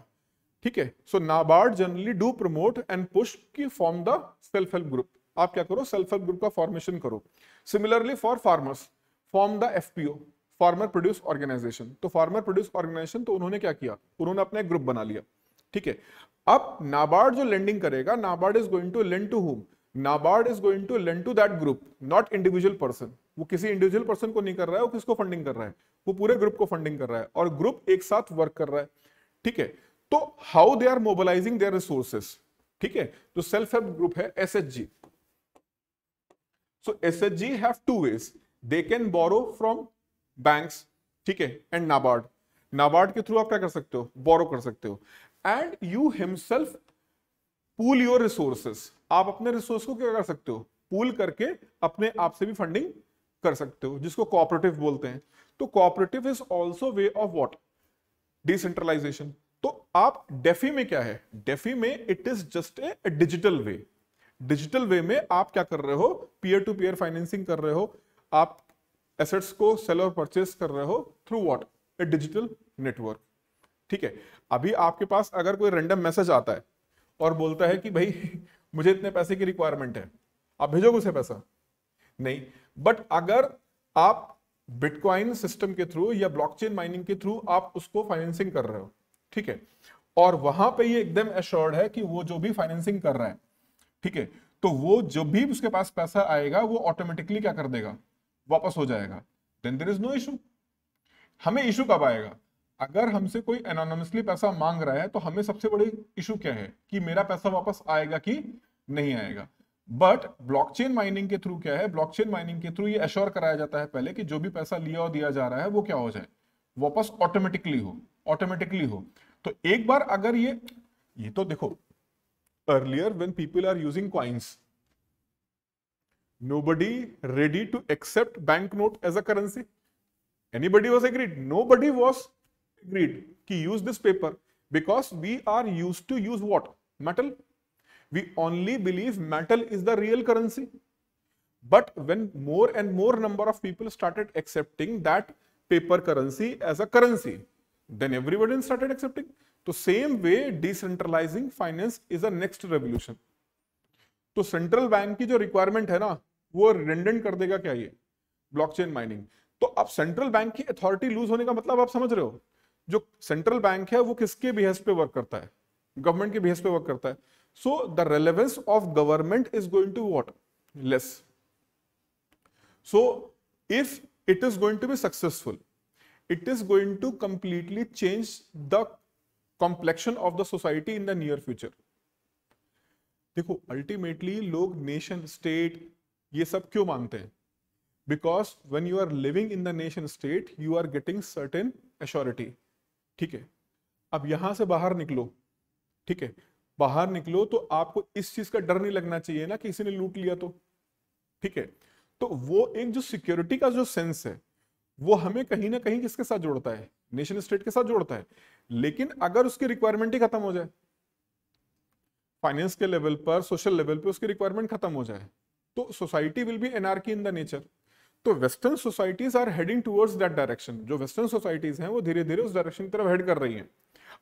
[SPEAKER 1] ठीक है so NABARD generally do promote and push की form the self help group आप क्या करो सेल्फ हेल्प ग्रुप का फॉर्मेशन करो similarly for farmers form the FPO farmer produce organisation तो फार्मर प्रोड्यूस ऑर्गेनाइजेशन तो उन्होंने क्या किया उन्होंने अपना एक ग्रुप बना लिया ठीक है अब नाबार्ड जो लेंडिंग करेगा NABARD is going to lend to whom NABARD is going to lend to that group not individual person वो किसी इंडिविजुअल पर्सन को नहीं कर रहा है वो किसको फंडिंग कर रहा है वो पूरे ग्रुप को फंडिंग कर रहा है और ग्रुप एक साथ वर्क कर रहा है ठीक है तो how they are mobilising their resources ठीक है जो सेल्फ हेल्प ग्रुप है S H G so S H G have two ways they can borrow from banks ठीक है एंड नाबार्ड नाबार्ड के थ्रू आप क्या कर सकते हो बोरो कर सकते हो and you himself pool your resources आप अपने रिसोर्स को क्या कर सकते हो पूल करके अपने आप से भी फंडिंग कर सकते हो जिसको कोऑपरेटिव बोलते हैं तो cooperative is also way of what decentralisation तो आप डेफी में क्या है डेफी में it is just a digital way digital way में आप क्या कर रहे हो पीयर टू पीयर फाइनेंसिंग कर रहे हो आप एसेट्स को सेल और परचेस कर रहे हो through what a digital network ठीक है अभी आपके पास अगर कोई रेंडम मैसेज आता है और बोलता है कि भाई मुझे इतने पैसे की रिक्वायरमेंट है आप भेजोगे उसे पैसा नहीं बट अगर आप बिटकॉइन सिस्टम के थ्रू या ब्लॉकचेन माइनिंग के थ्रू आप उसको फाइनेंसिंग कर रहे हो ठीक है और वहां पे ये एकदम एश्योर्ड है कि वो जो भी फाइनेंसिंग कर रहा है ठीक है तो वो जब भी उसके पास पैसा आएगा वो ऑटोमेटिकली क्या कर देगा वापस हो जाएगा then there is no issue हमें इशू कब आएगा अगर हमसे कोई एनोनमसली पैसा मांग रहा है तो हमें सबसे बड़ी इशू क्या है कि मेरा पैसा वापस आएगा कि नहीं आएगा बट ब्लॉकचेन माइनिंग के थ्रू क्या है ब्लॉकचेन माइनिंग के थ्रू ये एश्योर कराया जाता है पहले कि जो भी पैसा लिया और दिया जा रहा है वो क्या हो जाए वापस ऑटोमेटिकली हो ऑटोमेटिकली हो तो एक बार अगर ये ये तो देखो earlier when people are using coins nobody ready to accept banknote as a currency anybody was agreed nobody was agreed to use this paper because we are used to use what metal we only believe metal is the real currency but when more and more number of people started accepting that paper currency as a currency Then everybody started accepting. तो same way decentralising finance is a next revolution तो central bank की जो requirement है ना वो redundant कर देगा क्या ये ब्लॉकचेन माइनिंग तो अब सेंट्रल बैंक की अथॉरिटी लूज होने का मतलब आप समझ रहे हो जो सेंट्रल बैंक है वो किसके बिहेस पे वर्क करता है गवर्नमेंट के बिहेस पे वर्क करता है so the relevance of government is going to what less so if it is going to be successful it is going to completely change the complexion of the society in the near future देखो ultimately लोग nation state ये सब क्यों मानते हैं because when you are living in the nation state you are getting certain assurity ठीक है अब यहां से बाहर निकलो ठीक है बाहर निकलो तो आपको इस चीज का डर नहीं लगना चाहिए ना किसी ने लूट लिया तो ठीक है तो वो एक जो सिक्योरिटी का जो सेंस है वो हमें कहीं ना कहीं किसके साथ जोड़ता है नेशन स्टेट के साथ जोड़ता है लेकिन अगर उसकी रिक्वायरमेंट ही खत्म हो जाए फाइनेंस के लेवल पर सोशल लेवल पर उसकी रिक्वायरमेंट खत्म हो जाए तो society will be anarchy in the nature तो western societies are heading towards that direction जो वेस्टर्न सोसाइटीज हैं वो धीरे धीरे उस डायरेक्शन की तरफ हेड कर रही हैं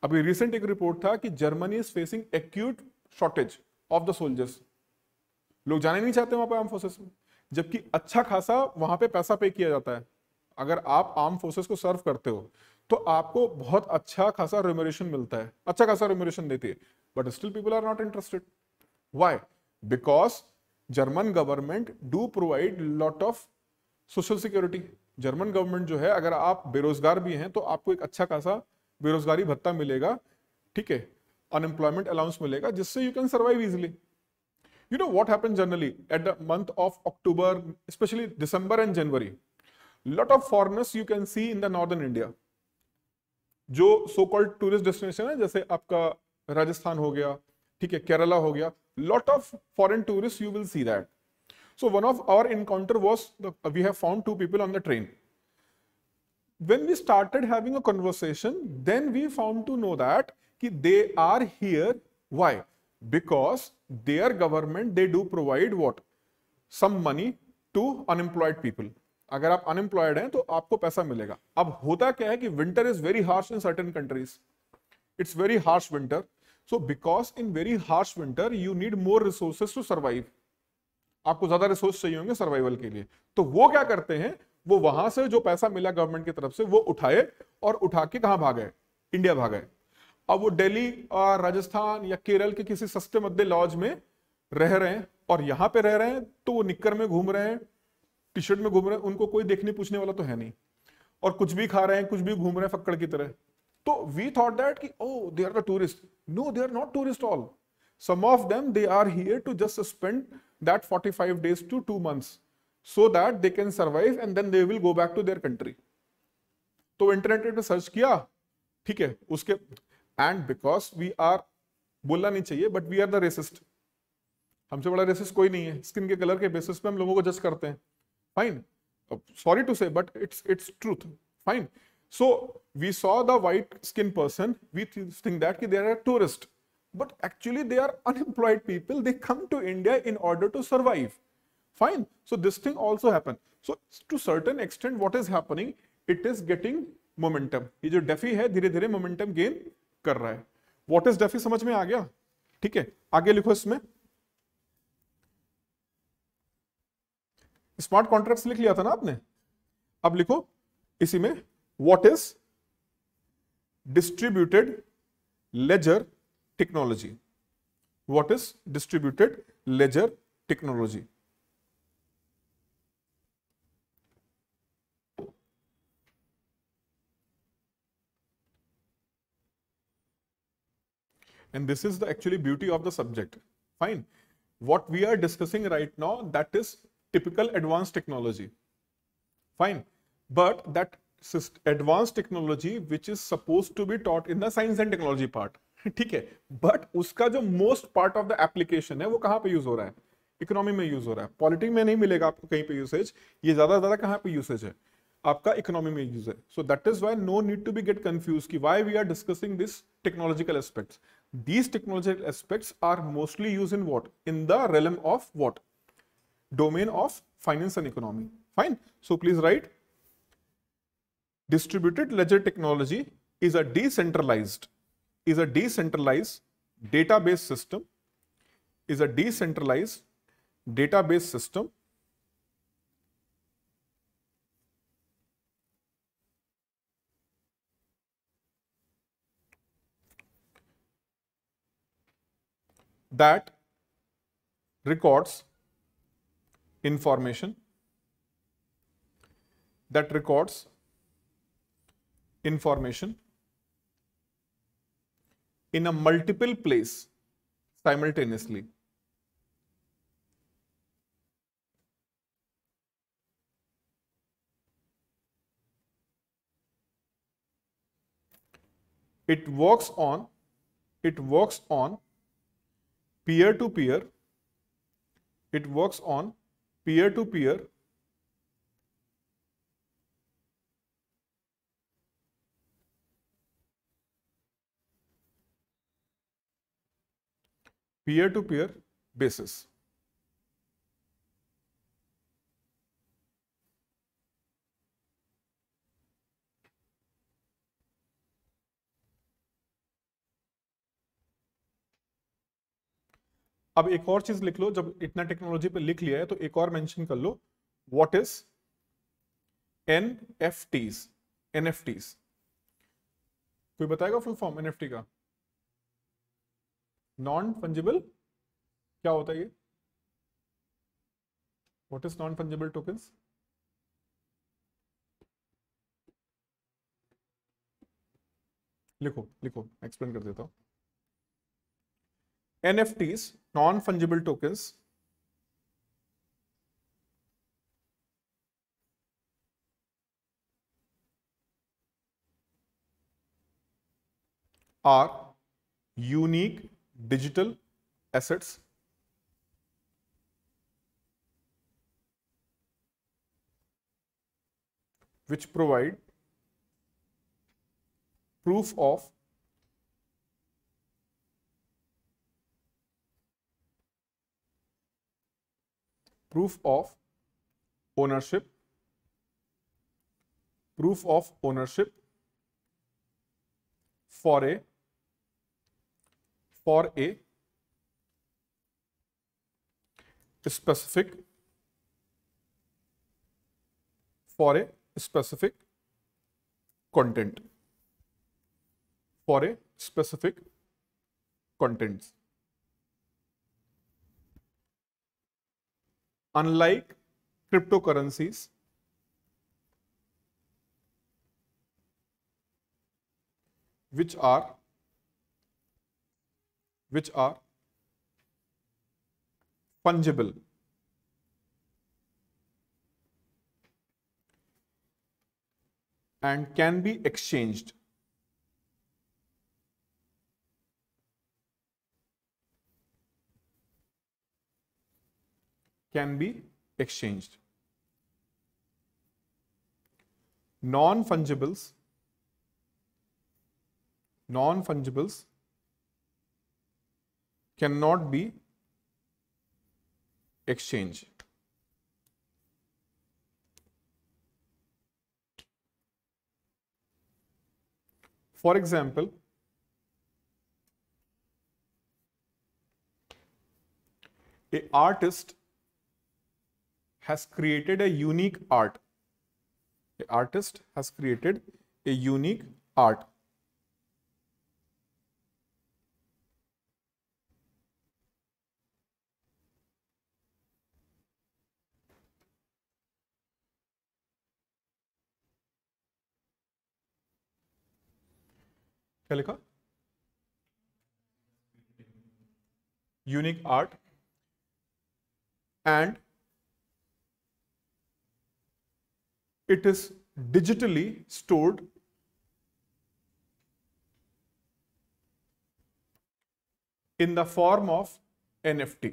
[SPEAKER 1] अभी रिसेंट एक रिपोर्ट था कि Germany is facing acute shortage of the soldiers लोग जाना नहीं चाहते वहां पर आर्म फोर्सेस में जबकि अच्छा खासा वहां पे पैसा पे किया जाता है अगर आप आर्म फोर्सेस को सर्व करते हो तो आपको बहुत अच्छा खासा रेमोरेशन मिलता है अच्छा खासा रेमोरेशन देती है but still people are not interested why because German government do provide lot of social security German government जो है अगर आप बेरोजगार भी हैं तो आपको एक अच्छा खासा बेरोजगारी भत्ता मिलेगा ठीक है अनएम्प्लॉयमेंट अलाउंस मिलेगा जिससे you can survive easily you know what happens generally at the month of october especially december and january lot of foreigners you can see in the northern India. जो सो कॉल्ड टूरिस्ट डेस्टिनेशन है जैसे आपका Rajasthan, हो गया ठीक है lot of foreign tourists you will see that so one of our encounter was we have found two people on the train when we started having a conversation then we found to know that ki they are here why because their government they do provide what some money to unemployed people अगर आप unemployed हैं तो आपको पैसा मिलेगा अब होता क्या है कि winter is very harsh in certain countries it's very harsh winter so because in very harsh winter you need more resources to survive आपको ज्यादा रिसोर्स चाहिए होंगे सर्वाइवल के लिए तो वो क्या करते हैं वो वहां से जो पैसा मिला गवर्नमेंट की तरफ से वो उठाए और उठा के कहा भागे इंडिया भागे अब वो दिल्ली और राजस्थान या केरल के किसी सस्ते मद्दे लॉज में रह रहे हैं और यहां पे रह रहे हैं तो वो निक्कर में घूम रहे हैं टी शर्ट में घूम रहे हैं उनको कोई देखने पूछने वाला तो है नहीं और कुछ भी खा रहे हैं कुछ भी घूम रहे हैं फक्कड़ की तरह तो वी थॉट दैट कि oh they are the tourist no they are not tourist all some of them they are here to just spend that 45 days to two months so that they can survive and then they will go back to their country तो internet पे search किया ठीक है उसके and because we are बोलना नहीं चाहिए but we are the racist हमसे बड़ा रेसिस्ट कोई नहीं है स्किन के कलर के बेसिस पे हम लोगों को जज करते हैं Fine. Uh, sorry to say, but it's it's truth. Fine. So we saw the white skin person. We think that they are a tourist, but actually they are unemployed people. They come to India in order to survive. Fine. So this thing also happened. So to certain extent, what is happening? It is getting momentum. ये जो DeFi है धीरे धीरे momentum gain कर रहा है What is DeFi समझ में आ गया ठीक है आगे लिखो इसमें स्मार्ट कॉन्ट्रैक्ट लिख लिया था ना आपने अब लिखो इसी में what is distributed ledger technology what is distributed ledger technology and this is the actually beauty of the subject fine what we are discussing right now that is typical advanced technology fine but that advanced technology which is supposed to be taught in the science and technology part ठीक है but उसका जो most part of the application है वो कहाँ पे use हो रहा है इकोनॉमी में यूज हो रहा है पॉलिटिक में नहीं मिलेगा आपको कहीं पे यूसेज ये ज्यादा ज्यादा कहां पे यूसेज है आपका इकोनॉमी में यूज है so that is why no need to be get confuse की why we are discussing this technological aspects these technological aspects are mostly use in what in the realm of what domain of finance and economy. Fine. So please write distributed ledger technology is a decentralized is a decentralized database system is a decentralized database system that records information that records information in a multiple place simultaneously. It works on it works on peer to peer it works on peer-to-peer -peer to peer peer to -peer basis. अब एक और चीज लिख लो जब इतना technology पे लिख लिया है तो एक और मेंशन कर लो what is N F Ts N F Ts कोई बताएगा full form N F T का नॉन फंजिबल क्या होता है ये what is non fungible tokens लिखो लिखो एक्सप्लेन कर देता हूं NFTs, non-fungible tokens, are unique digital assets which provide proof of proof of ownership proof of ownership for a for a specific for a specific content for a specific contents unlike cryptocurrencies, which are which are fungible. and can be exchanged can be exchanged. Non-fungibles, non-fungibles cannot be exchanged. For example, a artist has created a unique art. The artist has created a unique art. क्या लिखा unique art it is digitally stored in the form of NFT.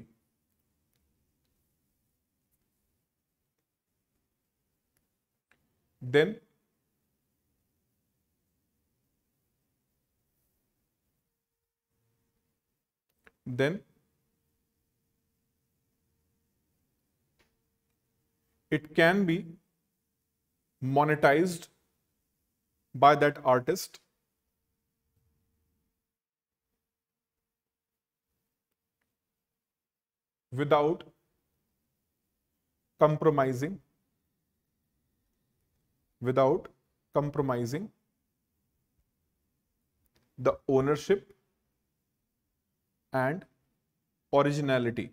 [SPEAKER 1] Then then it can be monetized by that artist. without compromising without compromising the ownership and originality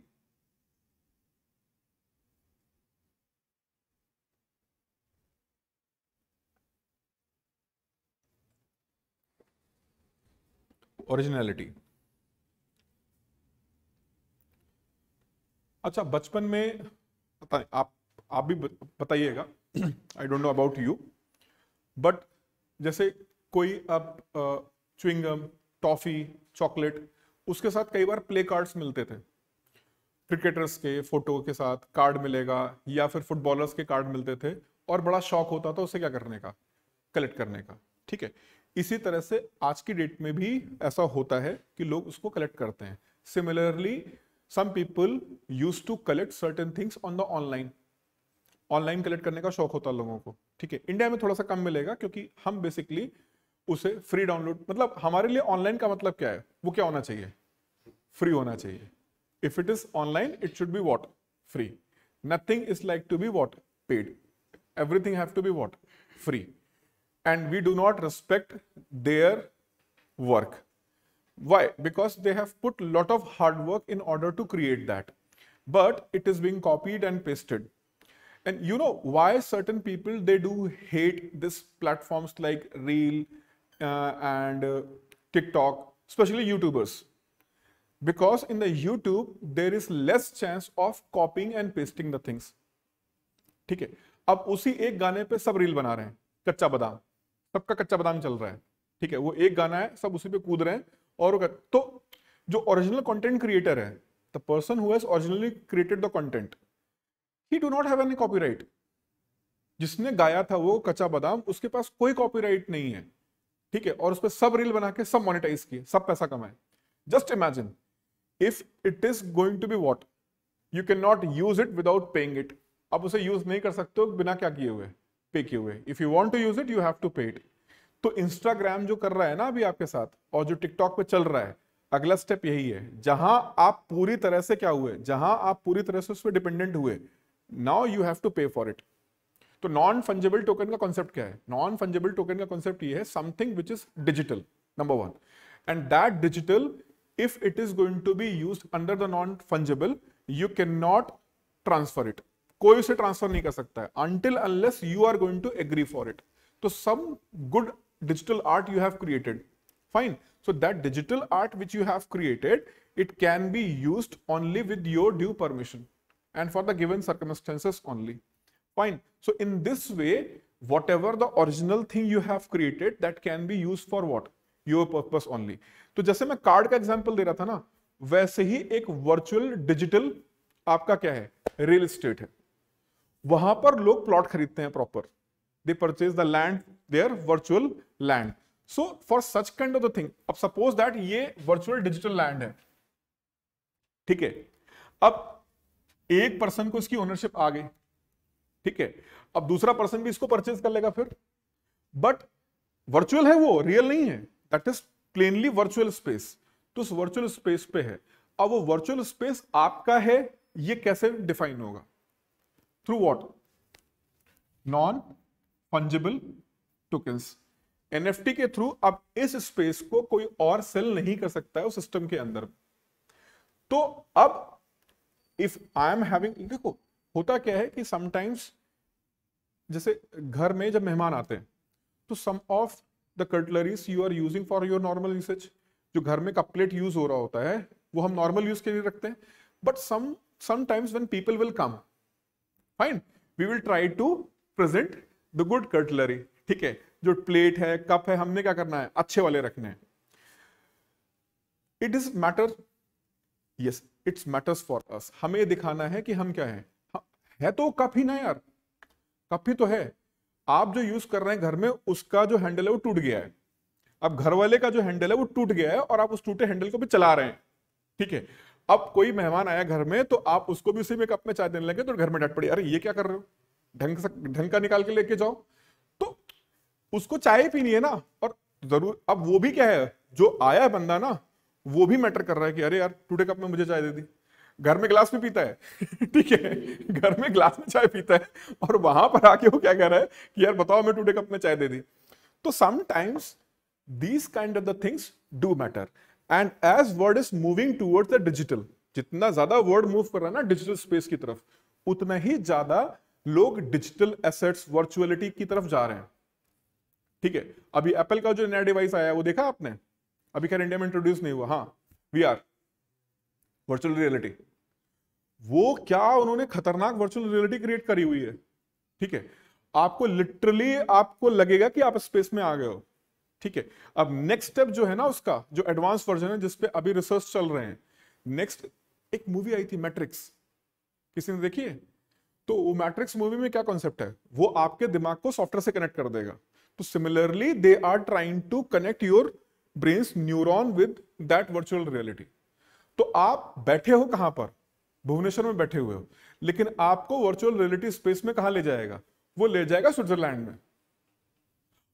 [SPEAKER 1] originality अच्छा बचपन में पता आप आप भी बताइएगा I don't know about you but जैसे कोई अब च्विंगम टॉफी चॉकलेट उसके साथ कई बार प्ले कार्ड्स मिलते थे क्रिकेटर्स के फोटो के साथ कार्ड मिलेगा या फिर फुटबॉलर्स के कार्ड मिलते थे और बड़ा शौक होता था उसे क्या करने का कलेक्ट करने का ठीक है इसी तरह से आज की डेट में भी ऐसा होता है कि लोग उसको कलेक्ट करते हैं similarly some people use to collect certain things on the online online collect करने का शौक होता है लोगों को ठीक है इंडिया में थोड़ा सा कम मिलेगा क्योंकि हम बेसिकली उसे फ्री डाउनलोड मतलब हमारे लिए ऑनलाइन का मतलब क्या है वो क्या होना चाहिए फ्री होना चाहिए if it is online it should be what free nothing is like to be what paid everything have to be what free and we do not respect their work. Why? Because they have put a lot of hard work in order to create that. But it is being copied and pasted. And you know why certain people, they do hate these platforms like Reel uh, and uh, TikTok, especially YouTubers. Because in the YouTube, there is less chance of copying and pasting the things. ठीक है अब उसी एक गाने पे सब Reel बना रहे हैं कच्चा सबका कच्चा बादाम चल रहा है ठीक है वो एक गाना है सब उसी पे कूद रहे हैं और कर... तो जो ओरिजिनल कंटेंट क्रिएटर है the person who has originally created the content he do not have any copyright जिसने गाया था वो कच्चा बादाम उसके पास कोई कॉपीराइट नहीं है ठीक है और उस पर सब रील बना के सब मोनिटाइज किए सब पैसा कमाए just imagine if it is going to be what you can not use it without paying it आप उसे यूज नहीं कर सकते हो बिना क्या किए हुए पे किए हुए if you want to use it you have to pay it तो इंस्टाग्राम जो कर रहा है ना अभी आपके साथ और जो टिकटॉक पे चल रहा है अगला स्टेप यही है जहां आप पूरी तरह से क्या हुए जहां आप पूरी तरह से उस पर डिपेंडेंट हुए now you have to pay for it तो नॉन फंजेबल टोकन का कॉन्सेप्ट क्या है नॉन फंजेबल टोकन का कॉन्सेप्ट ये है something which is digital number one and that digital if it is going to be use under the non fungible you can not transfer it कोई उसे transfer नहीं कर सकता है until unless you are going to agree for it तो some good digital art you have created fine so that digital art which you have created it can be use only with your due permission and for the given circumstances only fine so in this way whatever the original thing you have created that can be use for what your purpose only तो जैसे मैं card का example दे रहा था ना वैसे ही एक virtual digital आपका क्या है रियल स्टेट है वहां पर लोग प्लॉट खरीदते हैं proper they purchase the land their virtual land so for such kind of the thing अब सपोज दैट ये वर्चुअल डिजिटल लैंड है ठीक है अब एक पर्सन को इसकी ओनरशिप आ गई ठीक है अब दूसरा पर्सन भी इसको परचेज कर लेगा फिर बट वर्चुअल है वो रियल नहीं है that is plainly virtual space तो उस वर्चुअल स्पेस पे है अब वो वर्चुअल स्पेस आपका है ये कैसे डिफाइन होगा through what? Non-fungible tokens. T के थ्रू अब इस स्पेस को कोई और सेल नहीं कर सकता है उस सिस्टम के अंदर तो अब इफ आई एम हैविंग देखो होता क्या है कि समटाइम्स जैसे घर में जब मेहमान आते हैं तो some of the cutleries you are using for your normal usage जो घर में कप प्लेट यूज हो रहा होता है वो हम नॉर्मल यूज के लिए रखते हैं but some sometimes when people will come fine we will try to present the good cutlery ठीक है जो प्लेट है कप है हमने क्या करना है अच्छे वाले रखने हैं it is matter yes it's matters for us हमें दिखाना है कि हम क्या है है तो कप ही ना यार कप ही तो है आप जो यूज कर रहे हैं घर में उसका जो हैंडल है वो टूट गया है अब घर वाले का जो हैंडल है वो टूट गया है और आप उस टूटे हैंडल को भी चला रहे हैं ठीक है अब कोई मेहमान आया घर में तो आप उसको भी उसी में कप में चाय देने लगे तो घर में डट पड़ी अरे ये क्या कर रहे हो ढंग से ढंग का निकाल के लेके जाओ तो उसको चाय पीनी है ना और जरूर अब वो भी क्या है जो आया बंदा ना वो भी मैटर कर रहा है कि अरे यार टूटे कप में मुझे चाय दे दी घर में ग्लास में पीता है ठीक है घर में ग्लास में चाय पीता है और वहां पर आके वो क्या कह रहा है कि यार बताओ मैं टूटे कप में चाय दे दी तो sometimes these kind of the things do matter and as world is moving toward the digital जितना ज्यादा वर्ड मूव कर रहा है ना डिजिटल स्पेस की तरफ उतना ही ज्यादा लोग डिजिटल एसेट्स वर्चुअलिटी की तरफ जा रहे हैं ठीक है अभी एप्पल का जो नया डिवाइस आया है वो देखा आपने अभी खैर इंडिया में इंट्रोड्यूस नहीं हुआ हाँ वी आर वर्चुअल रियलिटी वो क्या उन्होंने खतरनाक वर्चुअल रियलिटी क्रिएट करी हुई है ठीक है आपको लिटरली आपको लगेगा कि आप स्पेस में आ गए हो ठीक है अब नेक्स्ट स्टेप जो है ना उसका जो एडवांस वर्जन है जिसपे अभी रिसर्च चल रहे हैं नेक्स्ट एक मूवी आई थी मैट्रिक्स किसी ने देखी है तो वो मैट्रिक्स मूवी में क्या कॉन्सेप्ट है वो आपके दिमाग को सॉफ्टवेयर से कनेक्ट कर देगा तो similarly they are trying to connect your brain neuron with that virtual reality तो आप बैठे हो कहां पर भुवनेश्वर में बैठे हुए हो लेकिन आपको वर्चुअल रियलिटी स्पेस में कहा ले जाएगा वो ले जाएगा स्विट्जरलैंड में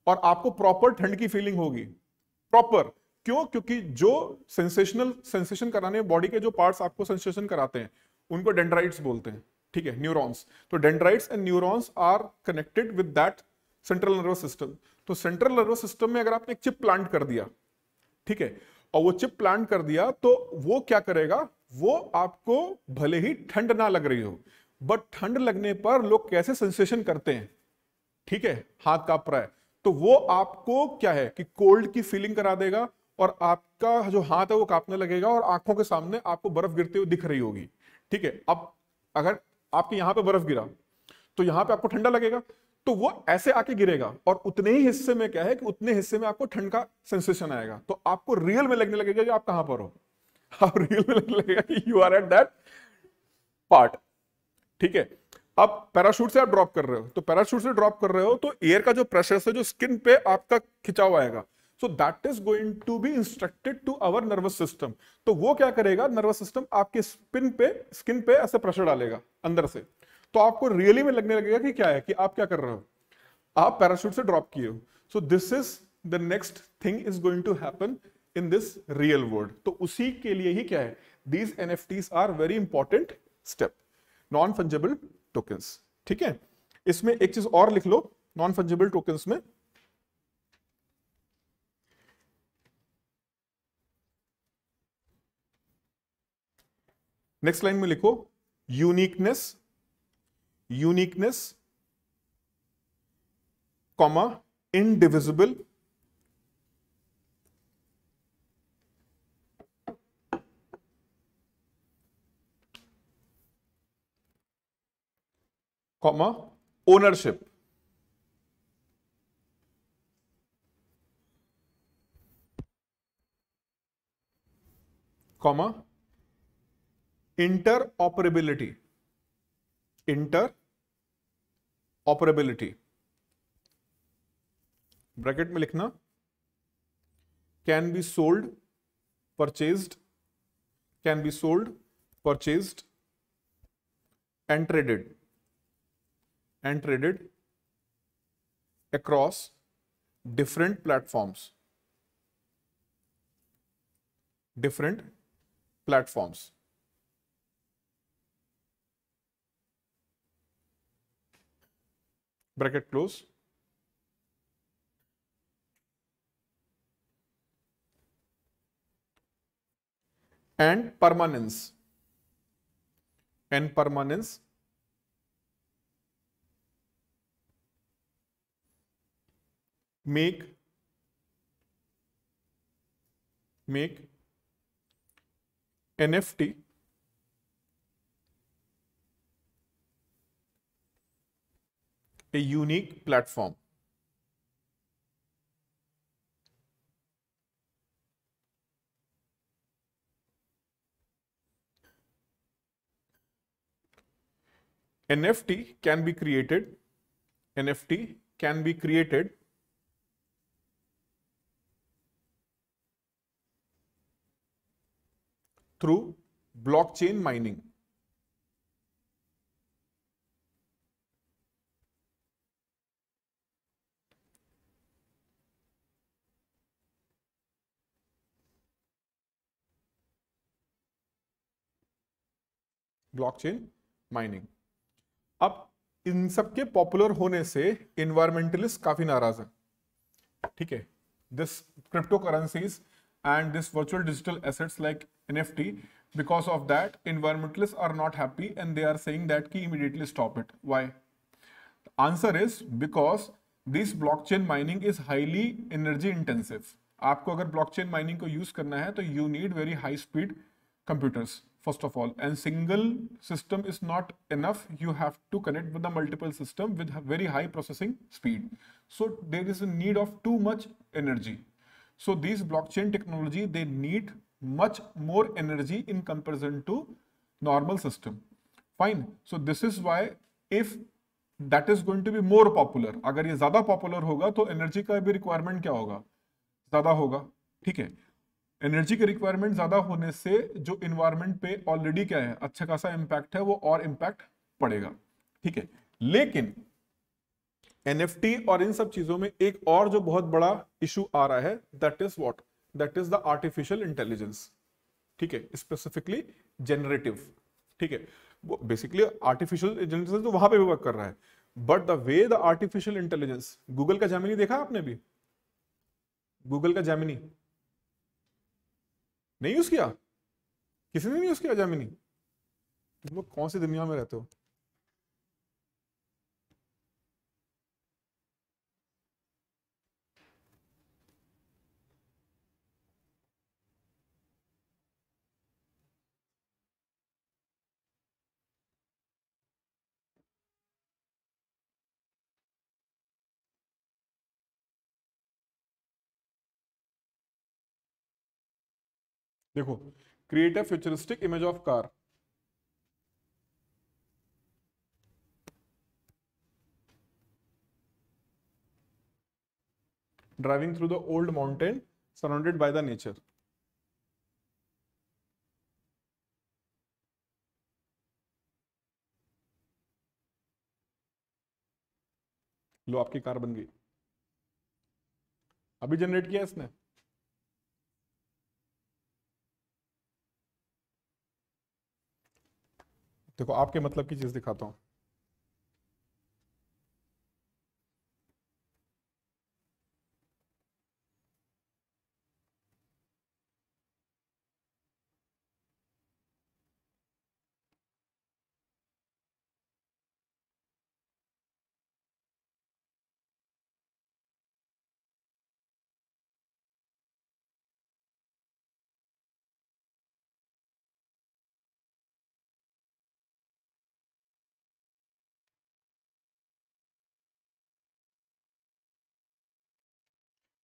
[SPEAKER 1] और आपको प्रॉपर ठंड की फीलिंग होगी प्रॉपर क्यों क्योंकि जो सेंसेशनल सेंसेशन कराने बॉडी के जो पार्ट्स आपको सेंसेशन कराते हैं उनको डेंड्राइट्स बोलते हैं ठीक है न्यूरॉन्स तो dendrites and neurons are connected with that central nervous system तो सेंट्रल नर्वस सिस्टम में अगर आपने एक चिप प्लांट कर दिया ठीक है और वो चिप प्लांट कर दिया तो वो क्या करेगा वो आपको भले ही ठंड ना लग रही हो बट ठंड लगने पर लोग कैसे सेंसेशन करते हैं ठीक है हाथ कांप रहा है तो वो आपको क्या है कि कोल्ड की फीलिंग करा देगा और आपका जो हाथ है वो कांपने लगेगा और आंखों के सामने आपको बर्फ गिरते हुए दिख रही होगी ठीक है अब अगर आपके यहां पे बर्फ गिरा तो यहां पे आपको ठंडा लगेगा तो वो ऐसे आके गिरेगा और उतने ही हिस्से में क्या है कि उतने हिस्से में आपको ठंड का सेंसेशन आएगा तो आपको रियल में लगने लगेगा कि आप कहां पर हो आप रियल में लगने लगेगा कि you are at that part ठीक है आप पैराशूट से आप ड्रॉप कर रहे हो तो पैराशूट से ड्रॉप कर रहे हो तो एयर का जो प्रेशर से जो स्किन पे आपका खिंचा हुआ आएगा so that is going to be instructed to our nervous system तो वो क्या करेगा नर्वस सिस्टम आपके स्पिन पे स्किन पे ऐसे प्रेशर डालेगा अंदर से तो आपको रियली में लगने लगेगा कि क्या है कि आप क्या कर रहे हो आप पैराशूट से ड्रॉप किए हो so this is the next thing is going to happen in this real world तो उसी के लिए ही क्या है these an are very important step non fungible tokens ठीक है इसमें एक चीज और लिख लो नॉन फंजिबल टोकन्स में नेक्स्ट लाइन में लिखो uniqueness uniqueness comma indivisible comma ownership comma interoperability interoperability bracket में लिखना can be sold purchased can be sold purchased and traded and traded across different platforms. Different platforms. Bracket close. And permanence. And permanence make make NFT a unique platform. NFT can be created, NFT can be created through blockchain mining. Blockchain mining अब इन सब के popular होने से environmentalist काफी नाराज है ठीक है this crypto currencies and this virtual digital assets like NFT. Because of that, environmentalists are not happy and they are saying that key immediately stop it. Why? The answer is because this blockchain mining is highly energy intensive. आपको अगर blockchain mining को use करना है तो you need very high speed computers first of all and single system is not enough you have to connect with the multiple system with very high processing speed so there is a need of too much energy this blockchain technology they need much more energy in comparison to normal system fine so this is why if that is going to be more popular अगर ये ज्यादा popular होगा तो energy का भी requirement क्या होगा ज्यादा होगा ठीक है एनर्जी के रिक्वायरमेंट ज्यादा होने से जो इन्वायरमेंट पे ऑलरेडी क्या है अच्छा खासा इम्पैक्ट है वो और इम्पैक्ट पड़ेगा ठीक है लेकिन एनएफटी और इन सब चीजों में एक और जो बहुत बड़ा इशू आ रहा है that is what that is the artificial intelligence ठीक है स्पेसिफिकली जेनरेटिव ठीक है बेसिकली आर्टिफिशियल इंटेलिजेंस तो वहां पे भी वर्क कर रहा है but the way the artificial intelligence Google का जैमिनी देखा आपने भी गूगल का जैमिनी नहीं यूज किया किसी ने नहीं यूज किया जैमिनी तुम लोग कौन सी दुनिया में रहते हो देखो create a futuristic image of car driving through the old mountain surrounded by the nature लो आपकी कार बन गई अभी जनरेट किया इसने देखो आपके मतलब की चीज़ दिखाता हूँ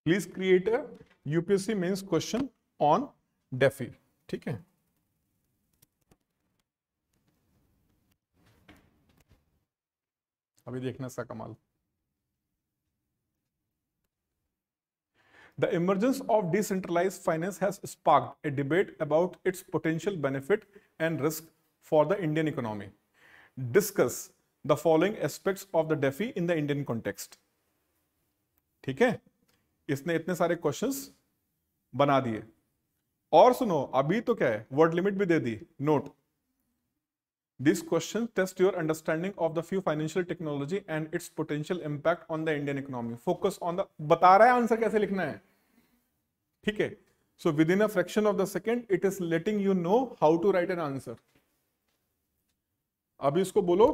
[SPEAKER 1] please create a UPSC mains question on DeFi ठीक है अभी देखना सा कमाल The emergence of decentralized finance has sparked a debate about its potential benefit and risk for the Indian economy. Discuss the following aspects of the DeFi in the Indian context. ठीक है इसने इतने सारे क्वेश्चंस बना दिए और सुनो अभी तो क्या है वर्ड लिमिट भी दे दी note this question test your understanding of the few financial technology and its potential impact on the Indian economy focus on the बता रहा है आंसर कैसे लिखना है ठीक है so within a fraction of the second it is letting you know how to write an answer अभी इसको बोलो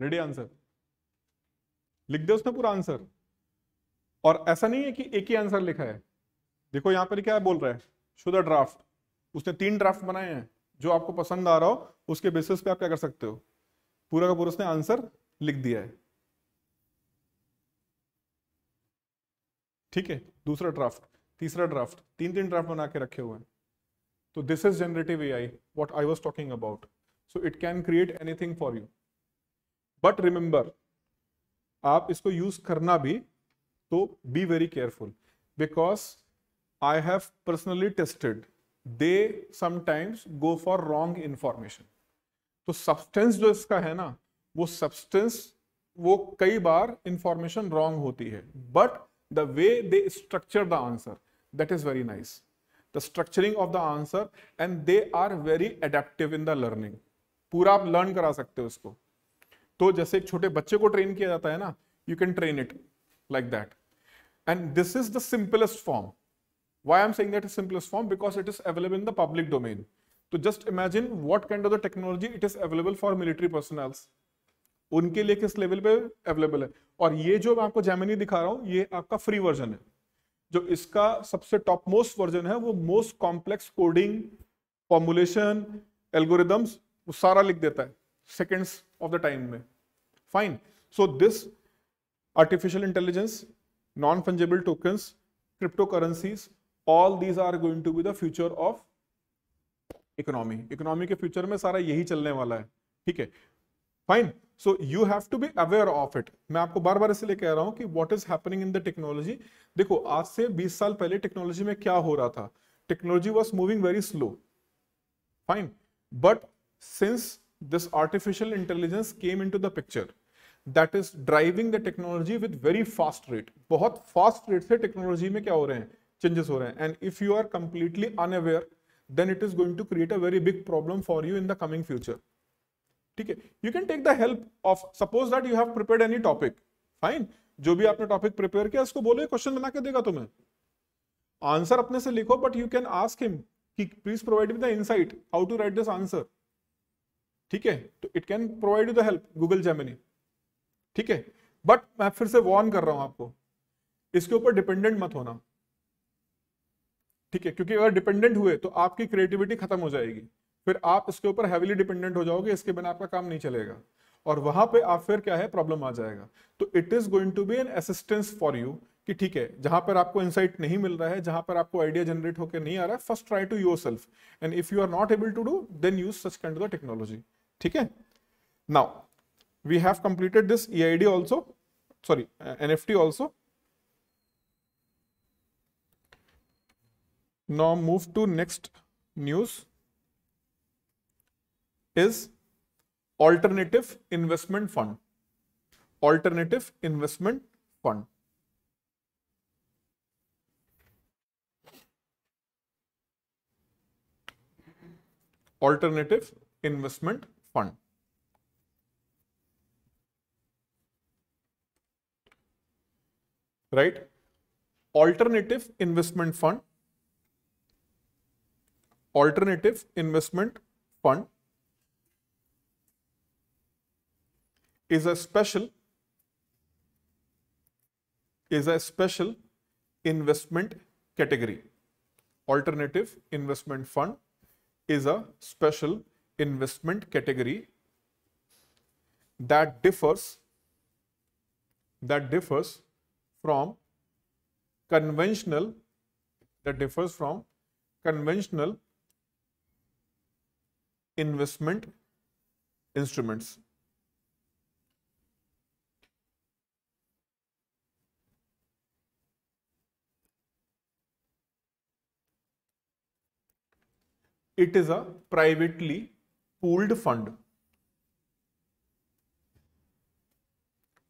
[SPEAKER 1] रेडी आंसर लिख दे उसने पूरा आंसर और ऐसा नहीं है कि एक ही आंसर लिखा है देखो यहां पर क्या बोल रहा है शुदा ड्राफ्ट उसने तीन ड्राफ्ट बनाए हैं जो आपको पसंद आ रहा हो उसके बेसिस पे आप क्या कर सकते हो पूरा का पूरा उसने आंसर लिख दिया है ठीक है दूसरा ड्राफ्ट तीसरा ड्राफ्ट तीन तीन ड्राफ्ट बना के रखे हुए हैं तो this is generative A I what I was talking about so it can create anything for you but remember आप इसको यूज करना भी तो be very careful because I have personally tested they sometimes go for wrong information तो substance जो इसका है ना वो सब्सटेंस वो कई बार इंफॉर्मेशन रॉन्ग होती है but the way they structure the answer that is very nice the structuring of the answer and they are very adaptive in the learning पूरा आप लर्न करा सकते हो उसको तो जैसे एक छोटे बच्चे को ट्रेन किया जाता है ना you can train it like that and this is the simplest form why am saying that is simplest form because it is available in the public तो just imagine what kind of the technology it is available for military personnel उनके लिए किस level पे available है और ये जो मैं आपको जैमिनी दिखा रहा हूँ ये आपका फ्री वर्जन है जो इसका सबसे टॉप मोस्ट वर्जन है वो most complex coding formulation algorithms वो सारा लिख देता है सेकेंड्स ऑफ द टाइम में fine so this artificial intelligence non fungible token crypto currencies all these are going to be the future of economy economy के future में सारा यही चलने वाला है ठीक है fine so you have to be aware of it मैं आपको बार बार इसलिए कह रहा हूं कि what is happening in the technology देखो आज से 20 साल पहले टेक्नोलॉजी में क्या हो रहा था technology was moving very slow fine but since this artificial intelligence came into the picture that is driving the technology with very fast rate bahut fast rate se technology mein kya ho rahe hain changes ho rahe hain and if you are completely unaware then it is going to create a very big problem for you in the coming future theek hai you can take the help of suppose that you have prepared any topic fine jo bhi aapne topic prepare किया उसको बोलो question bana ke dega tumhe answer apne se likho but you can ask him ki please provide me the insight how to write this answer ठीक है तो it can provide you the help Google Gemini ठीक है but मैं फिर से Warne कर रहा हूं आपको इसके ऊपर डिपेंडेंट मत होना ठीक है क्योंकि अगर डिपेंडेंट हुए तो आपकी क्रिएटिविटी खत्म हो जाएगी फिर आप इसके ऊपर हैवीली डिपेंडेंट हो जाओगे इसके बिना आपका काम नहीं चलेगा और वहां पे आप फिर क्या है प्रॉब्लम आ जाएगा तो it is going to be an assistance for you कि ठीक है जहां पर आपको इंसाइट नहीं मिल रहा है जहां पर आपको आइडिया जनरेट होकर नहीं आ रहा है first try to yourself and if you are not able to do then use such kind technology ठीक है now we have completed this E I D also sorry N F T also now move to next news is alternative investment fund alternative investment fund alternative investment fund. Right? Alternative investment fund. Alternative investment fund is a special is a special investment category. Alternative investment fund is a special investment category that differs that differs from conventional that differs from conventional investment instruments. It is a privately pooled fund.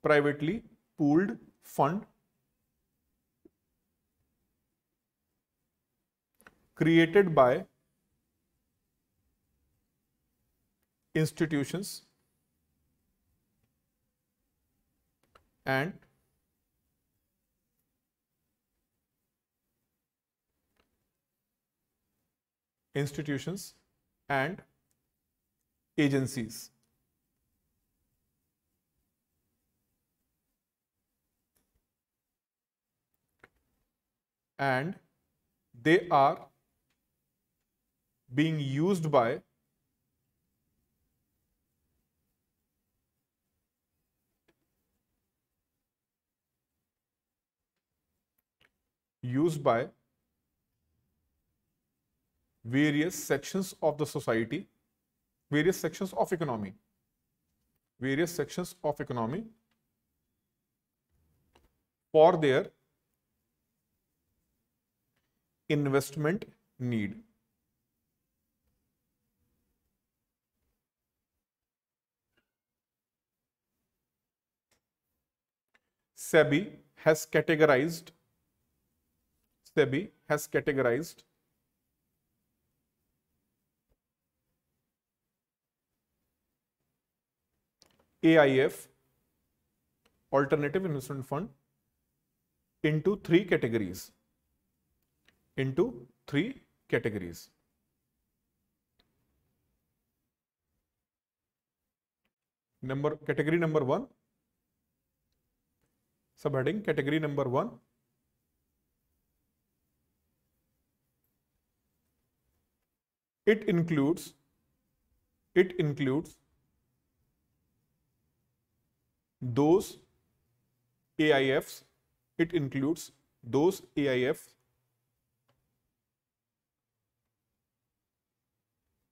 [SPEAKER 1] Privately pooled fund created by institutions and institutions and agencies. And they are being used by used by various sections of the society various sections of economy various sections of economy for their investment need SEBI has categorized SEBI has categorized AIF, Alternative Investment Fund, into three categories. Into three categories. Number category number one, subheading category number one, it includes it includes those AIFs, it includes those AIFs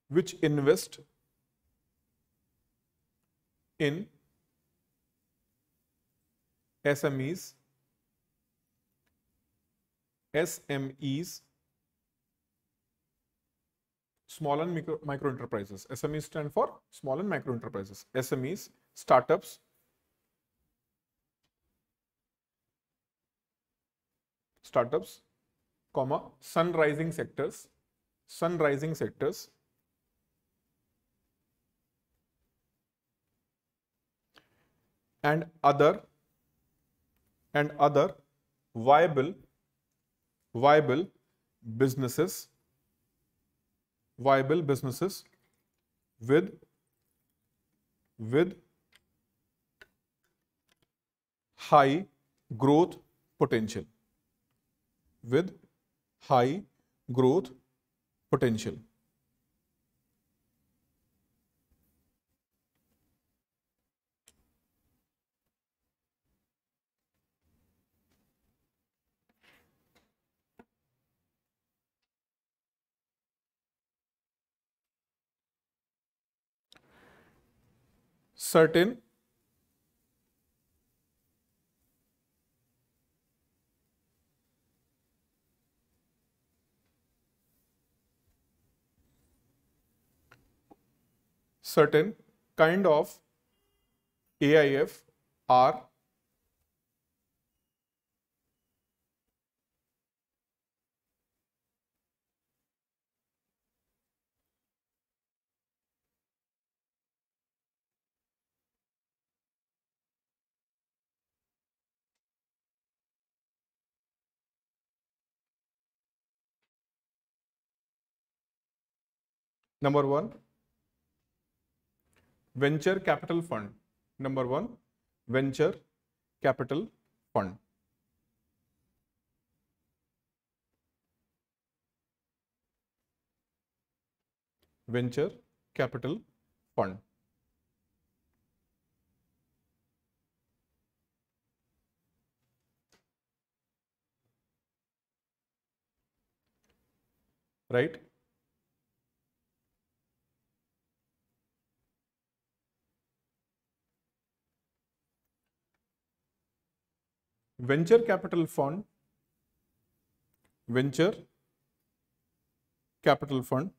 [SPEAKER 1] which invest in SMEs, SMEs, small and micro, micro enterprises. SMEs stand for small and micro enterprises. SMEs, startups, startups, comma, sun rising sectors, sun rising sectors. And other and other viable viable businesses viable businesses with with high growth potential with high growth potential. certain certain kind of AIF are number 1 venture capital fund. Number one, venture capital fund. Venture capital fund. Right? venture capital fund venture capital fund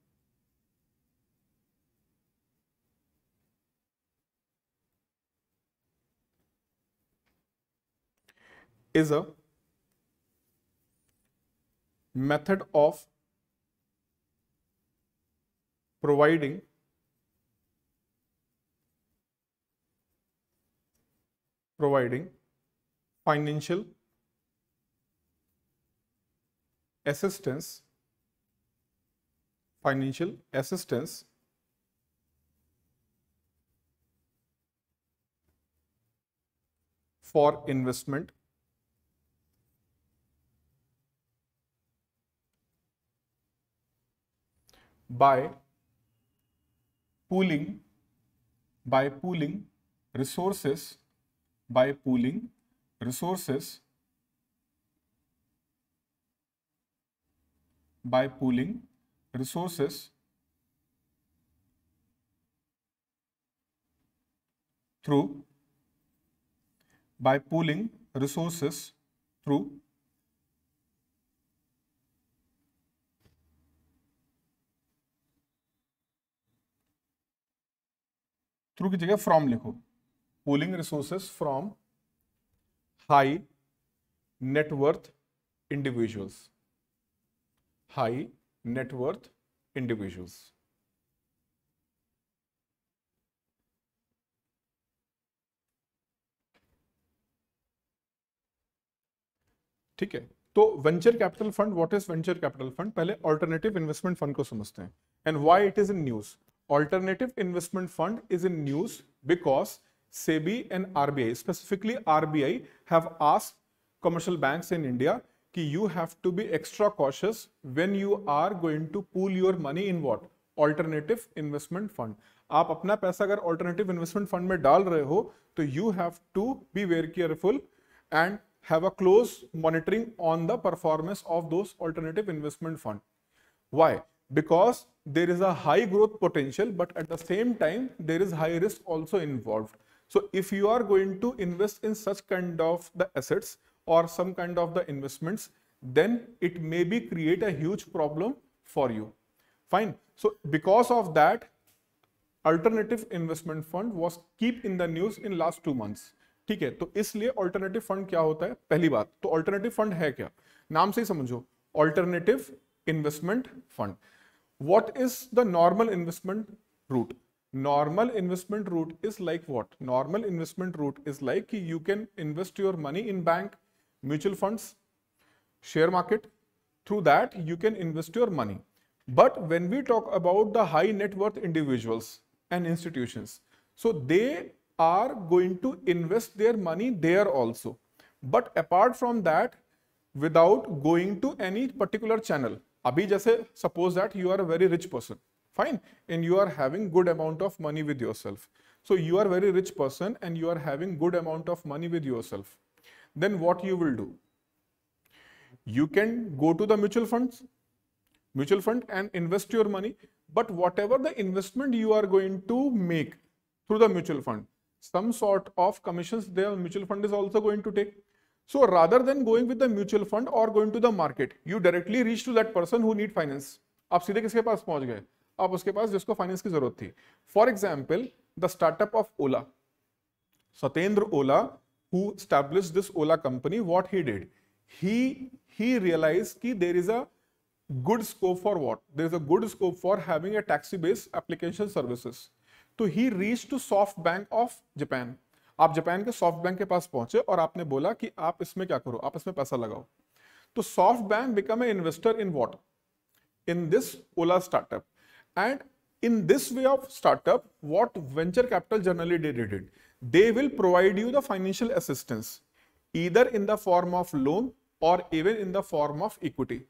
[SPEAKER 1] is a method of providing providing financial assistance financial assistance for investment by pooling by pooling resources by pooling resources by pooling resources through by pooling resources through through की जगह from लिखो pooling resources from high net worth individuals high net worth individuals ठीक है तो venture capital fund what is venture capital fund पहले alternative investment fund को समझते हैं and why it is in news alternative investment fund is in news because SEBI and RBI, specifically RBI, have asked commercial banks in India that you have to be extra cautious when you are going to pool your money in what? Alternative investment fund. आप अपना पैसा अगर alternative investment fund में डाल रहे हो तो you have to be very careful and have a close monitoring on the performance of those alternative investment why because there is a high growth potential but at the same time there is high risk also involved So if you are going to invest in such kind of the assets or some kind of the investments, then it may be create a huge problem for you. Fine. So because of that, alternative investment fund was keep in the news in last two months. ठीक है तो इसलिए alternative fund क्या होता है पहली बात तो ऑल्टरनेटिव फंड है क्या नाम से ही समझो alternative investment fund what is the normal investment route normal investment route is like what? Normal investment route is like you can invest your money in bank, mutual funds, share market. Through that, you can invest your money. But when we talk about the high net worth individuals and institutions, so they are going to invest their money there also. But apart from that, without going to any particular channel. Abhi, jase suppose that you are a very rich person fine and you are having good amount of money with yourself so you are very rich person and you are having good amount of money with yourself then what you will do you can go to the mutual funds mutual fund and invest your money but whatever the investment you are going to make through the mutual fund some sort of commissions the mutual fund is also going to take so rather than going with the mutual fund or going to the market you directly reach to that person who need finance आप सीधे किसके पास पहुंच गए अब उसके पास जिसको finance की जरूरत थी for example the startup of Ola Satendra Ola who establish this Ola company what he did he he realized ki there is a good scope for what there is a good scope for having a taxi based application services तो he reach to SoftBank of Japan आप Japan के SoftBank के पास पहुंचे और आपने बोला कि आप इसमें क्या करो आप इसमें पैसा लगाओ तो SoftBank become a investor in what in this Ola startup And in this way of startup, what venture capital generally did it? They will provide you the financial assistance, either in the form of loan or even in the form of equity.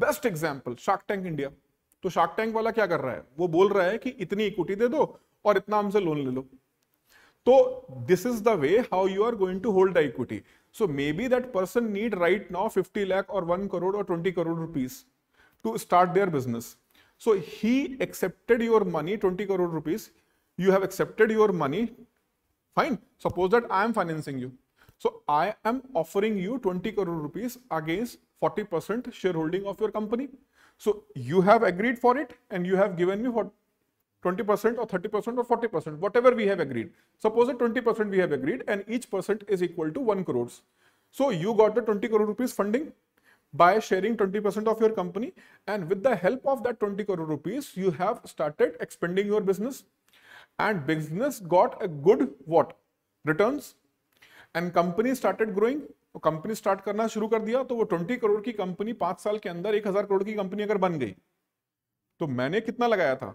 [SPEAKER 1] best example shark tank india तो Shark Tank वाला क्या कर रहा है वो बोल रहा है कि इतनी इक्विटी दे दो और इतना हमसे लोन ले लो तो this is the way how you are going to hold the equity so may be that person need right now 50 lakh और 1 करोड़ और 20 crore rupees to start their business So he accepted your money, 20 crore rupees. You have accepted your money. Fine. Suppose that I am financing you. So I am offering you 20 crore rupees against 40% shareholding of your company. So you have agreed for it and you have given me what 20% or 30% or 40%, whatever we have agreed. Suppose that 20% we have agreed and each percent is equal to 1 crores. So you got the 20 crore rupees funding by sharing 20% of your company and with the help of that 20 crore rupees you have started expanding your business and business got a good what returns and company started growing तो company start करना शुरू कर दिया तो वो 20 crore ki company 5 saal ke andar 1000 crore ki company agar ban gayi to maine kitna lagaya tha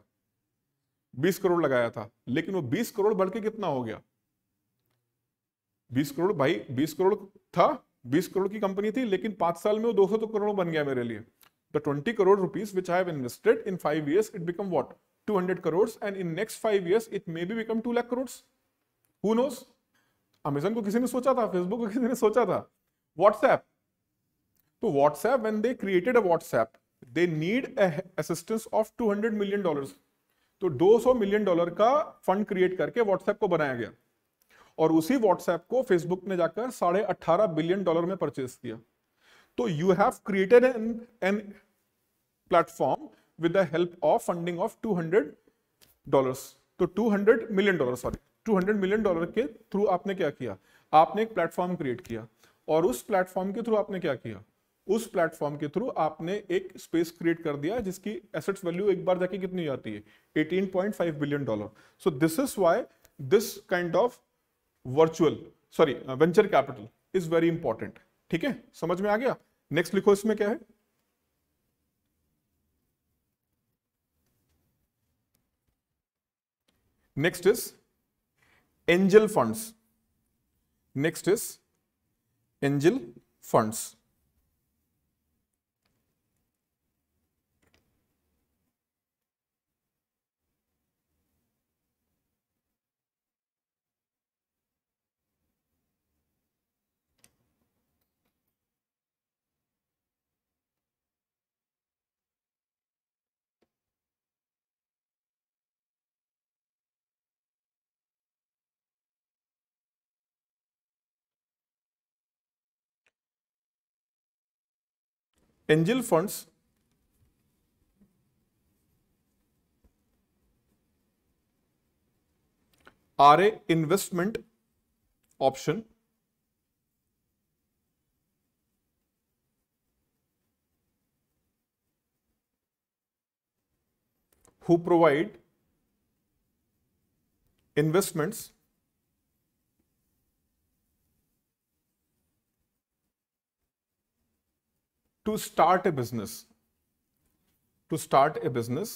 [SPEAKER 1] 20 crore lagaya tha lekin wo 20 crore badh ke kitna ho gaya 20 crore bhai 20 crore tha बीस करोड़ की company थी लेकिन पांच साल में वो दो सौ तो करोड़ बन गया मेरे लिए the twenty crore rupees which I invested in five years it become what two hundred crore and in next five years it may be become two lakh crore who knows Amazon को किसी ने सोचा था फेसबुक को किसी ने सोचा था व्हाट्सएप तो WhatsApp when they created a WhatsApp they need assistance of hundred million dollar तो दो सौ मिलियन डॉलर का फंड क्रिएट करके व्हाट्सएप को बनाया गया और उसी व्हाट्सएप को फेसबुक ने जाकर साढ़े अट्ठारह बिलियन डॉलर में परचेज किया तो you have created an an platform with the help of funding of 200 dollars तो 200 million dollar sorry 200 million dollar के थ्रू आपने क्या किया आपने एक प्लेटफॉर्म क्रिएट किया और उस प्लेटफॉर्म के थ्रू आपने क्या किया उस प्लेटफॉर्म के थ्रू आपने एक स्पेस क्रिएट कर दिया जिसकी एसेट्स वैल्यू एक बार जाके कितनी आती है 18.5 billion dollar so this is why this kind of virtual sorry venture capital is very important ठीक है समझ में आ गया नेक्स्ट लिखो इसमें क्या है next is angel funds next is angel funds angel funds are a investment option who provide investments to start a business. To start a business,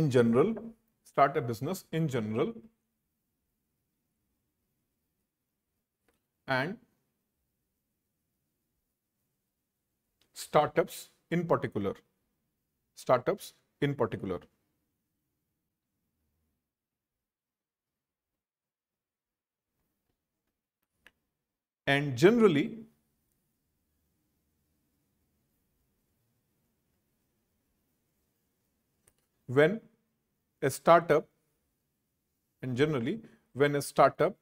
[SPEAKER 1] in general, start a business in general, and startups in particular. Startups in particular. and generally when a startup and generally when a startup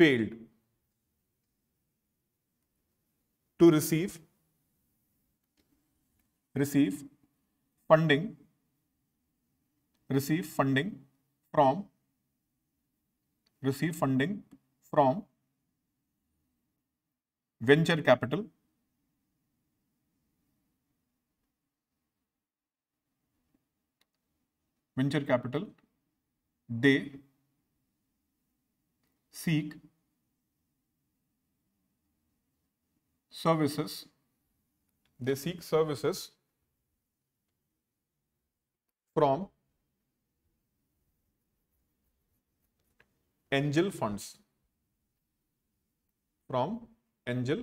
[SPEAKER 1] failed to receive receive funding receive funding from receive funding from venture capital, venture capital, they seek services, they seek services from angel funds from angel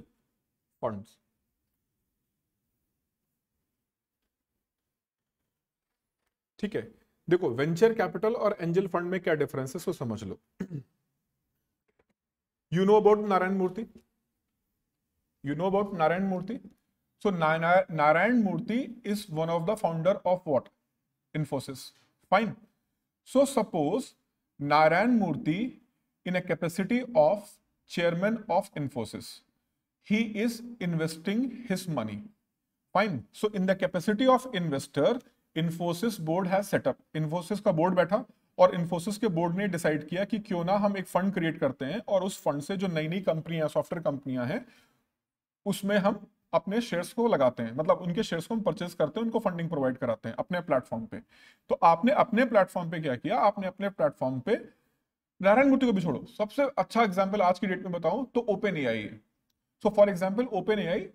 [SPEAKER 1] funds. ठीक है देखो venture capital और angel fund में क्या difference है सो समझ लो you know about Narayana Murthy you know about Narayana Murthy so Narayana Murthy is one of the founder of what Infosys fine so suppose Narayana Murthy in a capacity of chairman of Infosys he is investing his money. Fine. So in the capacity of investor, Infosys board has set up. Infosys का board बैठा और इन्फोसिस के board ने decide किया कि क्यों ना हम एक फंड क्रिएट करते हैं और उस फंड से जो नई नई कंपनियां सॉफ्टवेयर कंपनियां हैं उसमें हम अपने शेयर्स को लगाते हैं मतलब उनके शेयर्स को हम परचेस करते हैं उनको फंडिंग प्रोवाइड कराते हैं अपने प्लेटफॉर्म पे तो आपने अपने प्लेटफॉर्म पे क्या किया आपने अपने प्लेटफॉर्म पे नारायण मूर्ति को भी छोड़ो सबसे अच्छा एग्जाम्पल आज की डेट में बताऊं तो ओपन ए आई है So for example, ai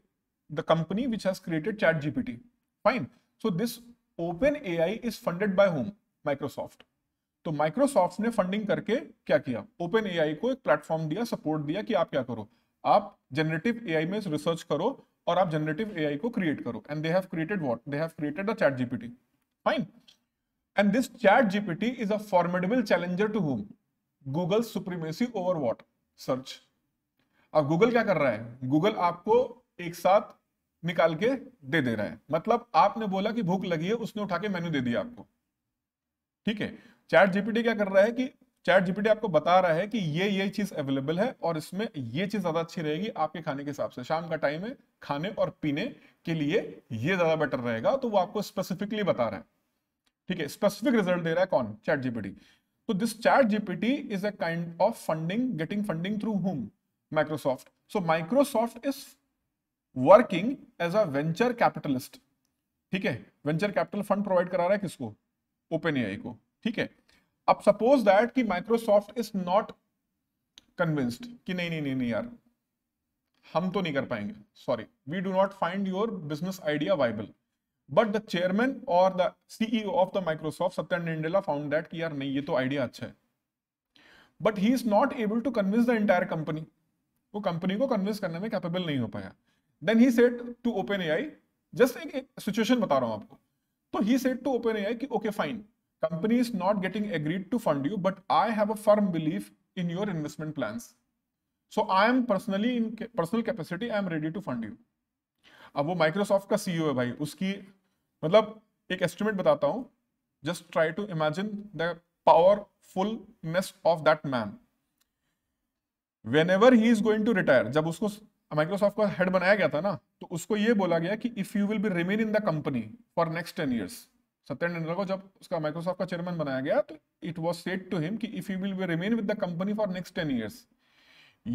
[SPEAKER 1] the company which has created gpt Fine. So this ai is funded by whom? Microsoft. तो माइक्रोसॉफ्ट ने फंडिंग करके क्या किया ओपन एआई को एक प्लेटफॉर्म दिया सपोर्ट दिया कि आप क्या करो आप जनरेटिव एआई में रिसर्च करो और आप जनरेटिव एआई को क्रिएट करो and they have created what they have created the ChatGPT fine and this ChatGPT is a formidable challenger to whom Google supremacy over what search अब Google क्या कर रहा है Google आपको एक साथ निकाल के दे दे रहा है मतलब आपने बोला कि भूख लगी है उसने उठा के मेन्यू दे दिया आपको ठीक है चैट जीपीटी क्या कर रहा है कि चैट जीपीटी आपको बता रहा है कि ये ये चीज अवेलेबल है और इसमें ये चीज ज्यादा अच्छी रहेगी आपके खाने के हिसाब से शाम का टाइम है खाने और पीने के लिए ये ज्यादा बेटर रहेगा तो वो आपको स्पेसिफिकली बता रहा है ठीक है स्पेसिफिक रिजल्ट दे रहा है कौन चैट जीपीटी तो this ChatGPT is a kind of funding getting funding through whom Microsoft. So Microsoft is working as a venture capitalist ठीक है वेंचर कैपिटल फंड प्रोवाइड करा रहा है किसको ओपन ए को ठीक है अब सपोज दैट कि माइक्रोसॉफ्ट इज नॉट कन्विंस्ड कि नहीं नहीं नहीं नहीं यार हम तो नहीं कर पाएंगे sorry we do not find your business idea viable but the chairman और the CEO of the Microsoft Satya Nadella found that कि यार नहीं ये तो आइडिया अच्छा है but he is not able to convince the entire company वो कंपनी को कन्विंस करने में कैपेबल नहीं हो पाया then he set to open a I just एक सिचुएशन बता रहा हूं आपको तो he set to open a की okay fine company is not getting agreed to fund you but I have a firm believe in your investment plan so I am personally in personal capacity I am ready to fund you अब वो Microsoft का CEO e है भाई उसकी मतलब एक estimate बताता हूँ just try to imagine the powerfulness of that man whenever he is going to retire जब उसको माइक्रोसॉफ्ट का हेड बनाया गया था ना तो उसको ये बोला गया कि if you will be remain in the company for next ten years Satya Nadella को जब उसका माइक्रोसॉफ्ट का चेयरमैन बनाया गया तो it was set to him कि if you will be remain with the company for next ten years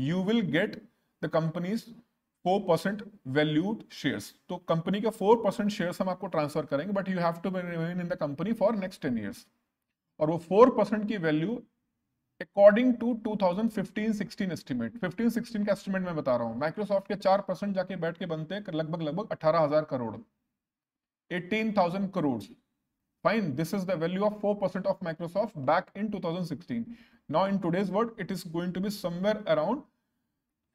[SPEAKER 1] you will get the company's four percent valued shares तो company के फोर परसेंट शेयर हम आपको transfer करेंगे but you have to remain in the company for next ten years और वो four percent की value according to 2015-16 estimate 15-16 का estimate मैं बता रहा हूँ माइक्रोसॉफ्ट के चार परसेंट जाके बैठ के बनते हैं लगभग लगभग अठारह हजार crore 18,000 crore fine this is the value of 4% of microsoft back in 2016 now in today's world it is going to be somewhere around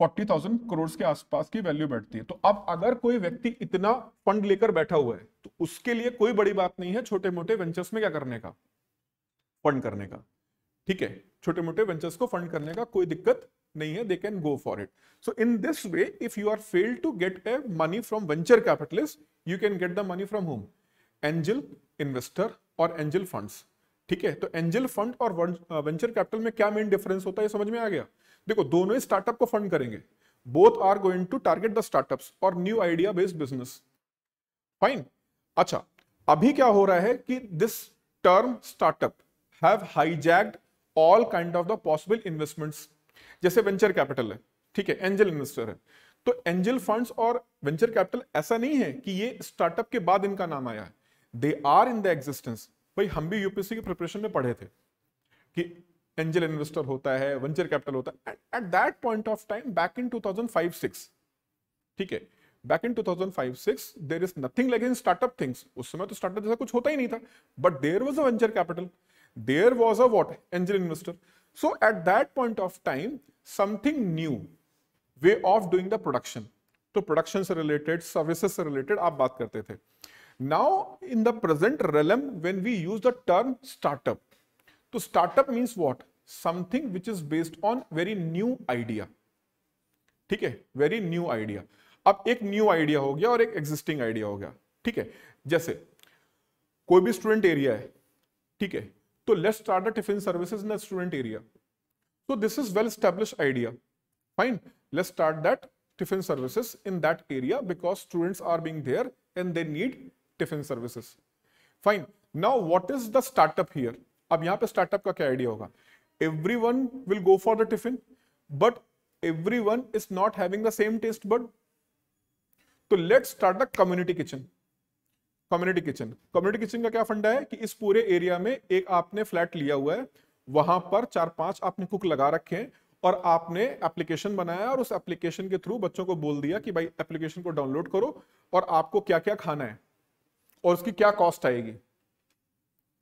[SPEAKER 1] 40000 crore के आसपास की वैल्यू बैठती है तो अब अगर कोई व्यक्ति इतना फंड लेकर बैठा हुआ है तो उसके लिए कोई बड़ी बात नहीं है छोटे मोटे वेंचर्स में क्या करने का फंड करने का ठीक है छोटे मोटे वेंचर्स को फंड करने का कोई दिक्कत नहीं है they can go for it so in this way if you are fail to get a money from venture capitalist you can get the money from home angel investor और angel fund ठीक है तो angel fund और venture capital में क्या main difference होता है समझ में आ गया देखो दोनों ही स्टार्टअप को फंड करेंगे both are going to target the startups और new idea based business fine अच्छा अभी क्या हो रहा है कि this term startup have hijacked all kind of the possible investments जैसे वेंचर कैपिटल है ठीक है एंजल इन्वेस्टर है तो एंजल फंड्स और वेंचर कैपिटल ऐसा नहीं है कि ये स्टार्टअप के बाद इनका नाम आया है they are in the existence भाई हम भी यूपीएससी की प्रिपरेशन में पढ़े थे कि एंजल इन्वेस्टर होता है वेंचर कैपिटल होता है at that point of time back in 2005-6 ठीक है back in 2005-6 there is nothing like in startup things उस समय तो स्टार्टअप जैसा कुछ होता ही नहीं था but there was a venture capital there was a what angel investor so at that point of time something new way of doing the production तो प्रोडक्शन से रिलेटेड सर्विसेज से रिलेटेड आप बात करते थे now in the present realm when we use the term startup तो startup means what something which is based on very new idea ठीक है वेरी न्यू आइडिया अब एक न्यू आइडिया हो गया और एक एग्जिस्टिंग आइडिया हो गया ठीक है जैसे कोई भी स्टूडेंट एरिया है ठीक है तो let start tiffin services in the student area so this is well establish idea fine let start that tiffin services in that area because students are being there and they need tiffin services fine now what is the startup here अब यहां पर startup का क्या idea होगा every one will go for the tiffin but every one is not है same taste but तो let start the community kitchen community kitchen community kitchen का क्या फंडा है कि इस पूरे एरिया में एक आपने फ्लैट लिया हुआ है वहां पर चार पांच आपने कुक लगा रखे हैं और आपने एप्लीकेशन बनाया और उस एप्लीकेशन के थ्रू बच्चों को बोल दिया कि भाई एप्लीकेशन को डाउनलोड करो और आपको क्या क्या खाना है और उसकी क्या कॉस्ट आएगी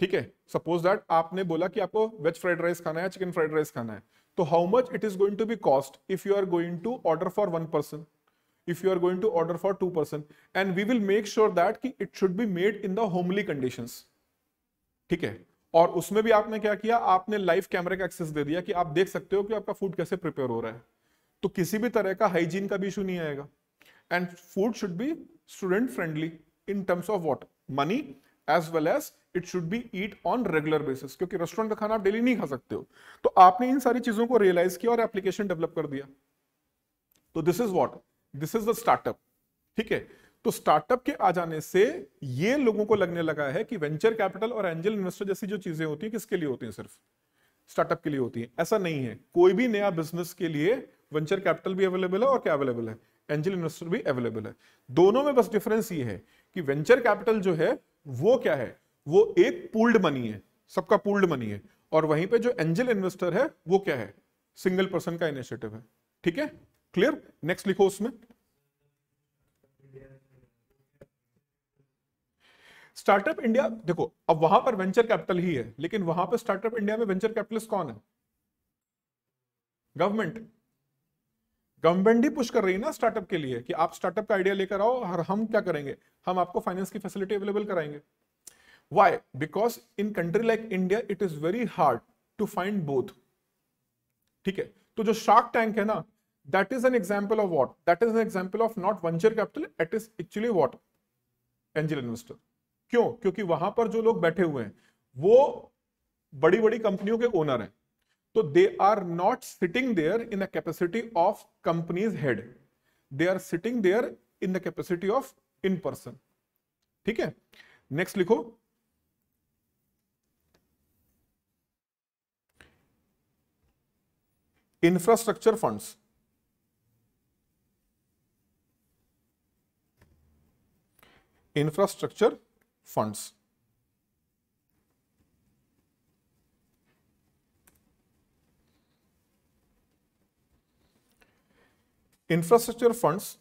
[SPEAKER 1] ठीक है सपोज दैट आपने बोला कि आपको वेज फ्राइड राइस खाना है चिकन फ्राइड राइस खाना है तो how much it is going to be cost if you are going to order for one person if you are going to order for two person and we will make sure that ki it should be made in the homely conditions ठीक है और उसमें भी आपने क्या किया आपने live कैमरे का एक्सेस दे दिया कि आप देख सकते हो कि आपका फूड कैसे प्रिपेयर हो रहा है तो किसी भी तरह का हाइजीन का भी इशू नहीं आएगा and food should be student friendly in terms of what money as well as it should be eat on regular basis क्योंकि रेस्टोरेंट का खाना आप डेली नहीं खा सकते हो तो आपने इन सारी चीजों को रियलाइज किया और एप्लीकेशन डेवलप कर दिया तो this is what this is the startup ठीक है तो स्टार्टअप के आ जाने से ये लोगों को लगने लगा है कि वेंचर कैपिटल और एंजल इन्वेस्टर जैसी जो चीजें होती हैं किसके लिए होती हैं सिर्फ स्टार्टअप के लिए होती हैं ऐसा नहीं है कोई भी नया बिजनेस के लिए वेंचर कैपिटल भी अवेलेबल है और क्या अवेलेबल है एंजल इन्वेस्टर भी अवेलेबल है दोनों में बस डिफरेंस ये है कि वेंचर कैपिटल जो है वो क्या है वो एक पूल्ड मनी है सबका पूल्ड मनी है और वहीं पे जो एंजल इन्वेस्टर है वो क्या है सिंगल पर्सन का इनिशिएटिव है ठीक है क्लियर नेक्स्ट लिखो उसमें स्टार्टअप इंडिया देखो अब वहां पर वेंचर कैपिटल ही है लेकिन वहां पर स्टार्टअप इंडिया में वेंचर कैपिटलिस्ट कौन है गवर्नमेंट गवर्नमेंट ही पुश कर रही है ना स्टार्टअप के लिए कि आप स्टार्टअप का आइडिया लेकर आओ और हम क्या करेंगे हम आपको फाइनेंस की फैसिलिटी अवेलेबल कराएंगे why because in country like India it is very hard to find both ठीक है तो जो शार्क टैंक है ना that is an example of what? That is an example of not venture capital, it is actually what? Angel investor क्यों क्योंकि वहां पर जो लोग बैठे हुए हैं वो बड़ी बड़ी कंपनियों के ओनर हैं तो they are not sitting there in the capacity of companies head they are sitting there in the capacity of in person ठीक है नेक्स्ट लिखो infrastructure funds infrastructure funds. Infrastructure funds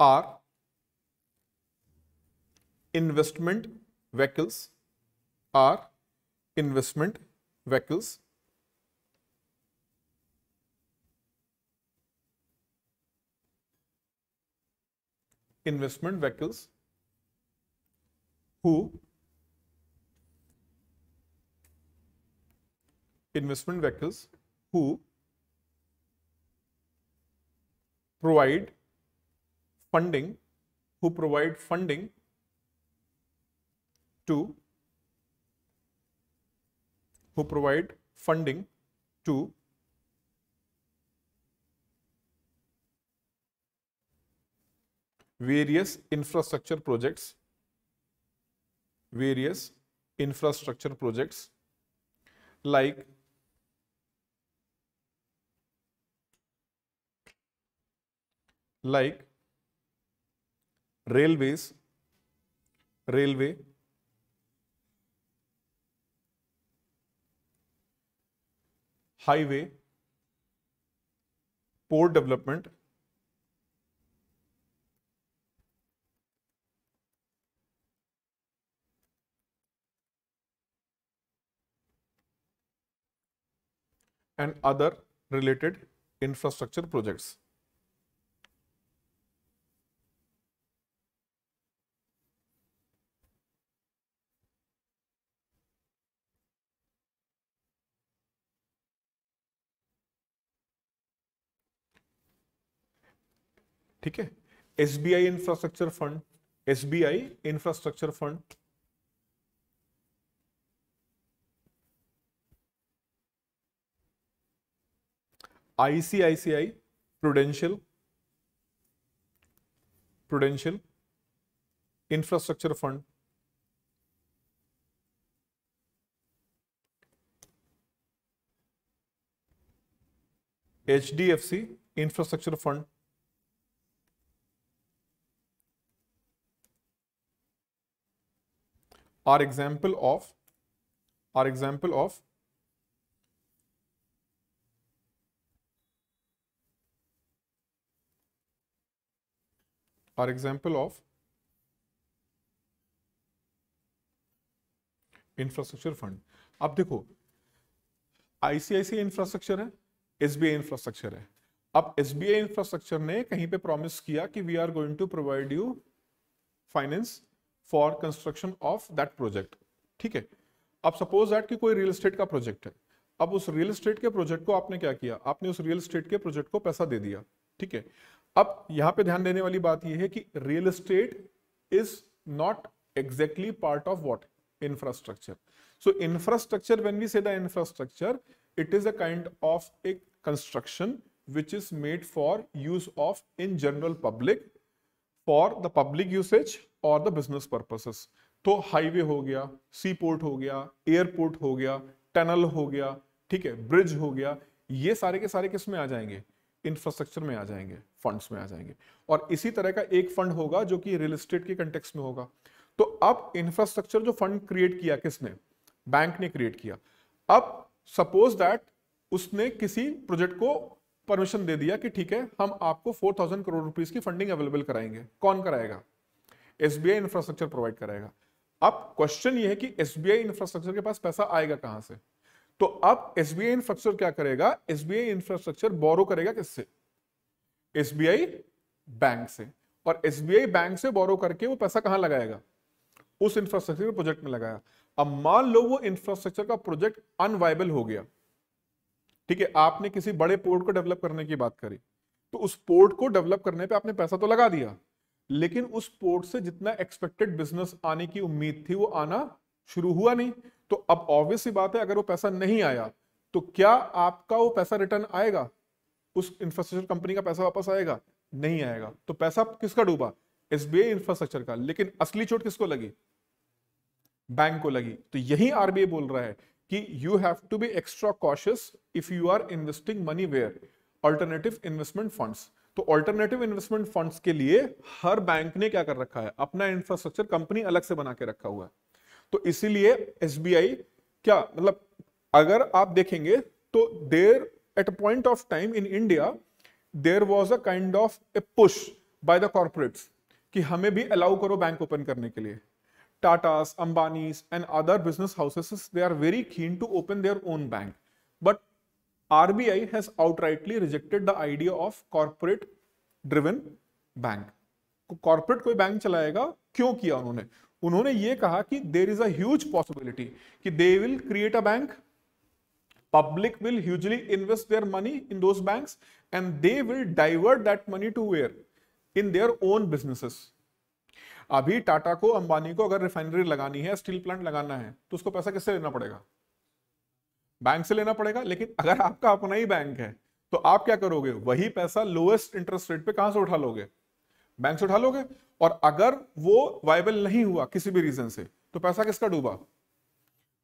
[SPEAKER 1] are investment vehicles are investment vehicles investment vehicles who investment vehicles who provide funding who provide funding to who provide funding to various infrastructure projects, various infrastructure projects like like railways, railway, highway, port development, and other related infrastructure projects. ठीक है SBI infrastructure fund SBI infrastructure fund ICICI Prudential Prudential infrastructure fund H D F C infrastructure fund are example of are example ऑफ are example of infrastructure fund अब देखो ICICI infrastructure है SBI infrastructure है अब SBI infrastructure ने कहीं पे promise किया कि we are going to provide you finance for construction of that project ठीक है अब सपोज दैट कि कोई रियल स्टेट का प्रोजेक्ट है अब उस रियल स्टेट के प्रोजेक्ट को आपने क्या किया आपने उस रियल स्टेट के प्रोजेक्ट को पैसा दे दिया ठीक है अब यहां पे ध्यान देने वाली बात यह है कि real estate is not exactly part of what infrastructure so infrastructure when we say the infrastructure it is a kind of a construction which is made for use of in general public for the public usage और the business purposes तो highway हो गया सी port हो गया airport हो गया tunnel हो गया ठीक है ब्रिज हो गया ये सारे के सारे किस में आ जाएंगे इंफ्रास्ट्रक्चर में आ जाएंगे फंड्स में आ जाएंगे और इसी तरह का एक फंड होगा जो कि रियल इस्टेट के कंटेक्स में होगा तो अब इंफ्रास्ट्रक्चर जो फंड क्रिएट किया किसने बैंक ने क्रिएट किया अब सपोज दैट उसने किसी प्रोजेक्ट को परमिशन दे दिया कि ठीक है हम आपको 4000 करोड़ रुपीस की फंडिंग अवेलेबल कराएंगे कौन कराएगा एसबीआई इंफ्रास्ट्रक्चर प्रोवाइड कराएगा अब क्वेश्चन ये है कि एसबीआई इंफ्रास्ट्रक्चर के पास पैसा आएगा कहां से तो अब एस बी आई इंफ्रास्ट्रक्चर क्या करेगा S B I infrastructure borrow करेगा किससे एस बी आई बैंक से और एस बी आई बैंक से बोरो करके वो पैसा कहां लगाएगा उस इंफ्रास्ट्रक्चर प्रोजेक्ट में लगाया अब मान लो वो इंफ्रास्ट्रक्चर का प्रोजेक्ट अनवाइबल हो गया ठीक है आपने किसी बड़े पोर्ट को डेवलप करने की बात करी तो उस पोर्ट को डेवलप करने पे आपने पैसा तो लगा दिया लेकिन उस पोर्ट से जितना एक्सपेक्टेड बिजनेस आने की उम्मीद थी वो आना शुरू हुआ नहीं तो अब ऑब्वियस सी बात है अगर वो पैसा नहीं आया तो क्या आपका वो पैसा रिटर्न आएगा उस इंफ्रास्ट्रक्चर कंपनी का पैसा वापस आएगा नहीं आएगा तो पैसा किसका डूबा एसबीआई इंफ्रास्ट्रक्चर का लेकिन असली चोट किसको लगी बैंक को लगी तो यही आरबीआई बोल रहा है कि you have to be extra cautious if you are investing money where alternative investment funds तो ऑल्टरनेटिव इन्वेस्टमेंट फंड्स के लिए हर बैंक ने क्या कर रखा है अपना इंफ्रास्ट्रक्चर कंपनी अलग से बना के रखा हुआ है तो इसीलिए एस क्या मतलब अगर आप देखेंगे तो there at point of time in India there was a kind of a push by the corporates कि हमें भी अलाउ करो बैंक ओपन करने के लिए Tata Ambani and other business houses they are very keen to open their own bank but RBI has outrightly rejected the idea of corporate driven bank corporate कोई bank चलाएगा क्यों किया उन्होंने उन्होंने ये कहा कि देर इज अज पॉसिबिलिटी कि they will create a bank public will hugely invest their money in दो bank and they will divert that money to where in their own businesses अभी टाटा को अंबानी को अगर रिफाइनरी लगानी है स्टील प्लांट लगाना है तो उसको पैसा किससे लेना पड़ेगा बैंक से लेना पड़ेगा लेकिन अगर आपका अपना ही बैंक है तो आप क्या करोगे वही पैसा लोएस्ट इंटरेस्ट रेट पे कहां से उठा लोगे बैंक से उठा लोगे और अगर वो वायबल नहीं हुआ किसी भी रीजन से तो पैसा किसका डूबा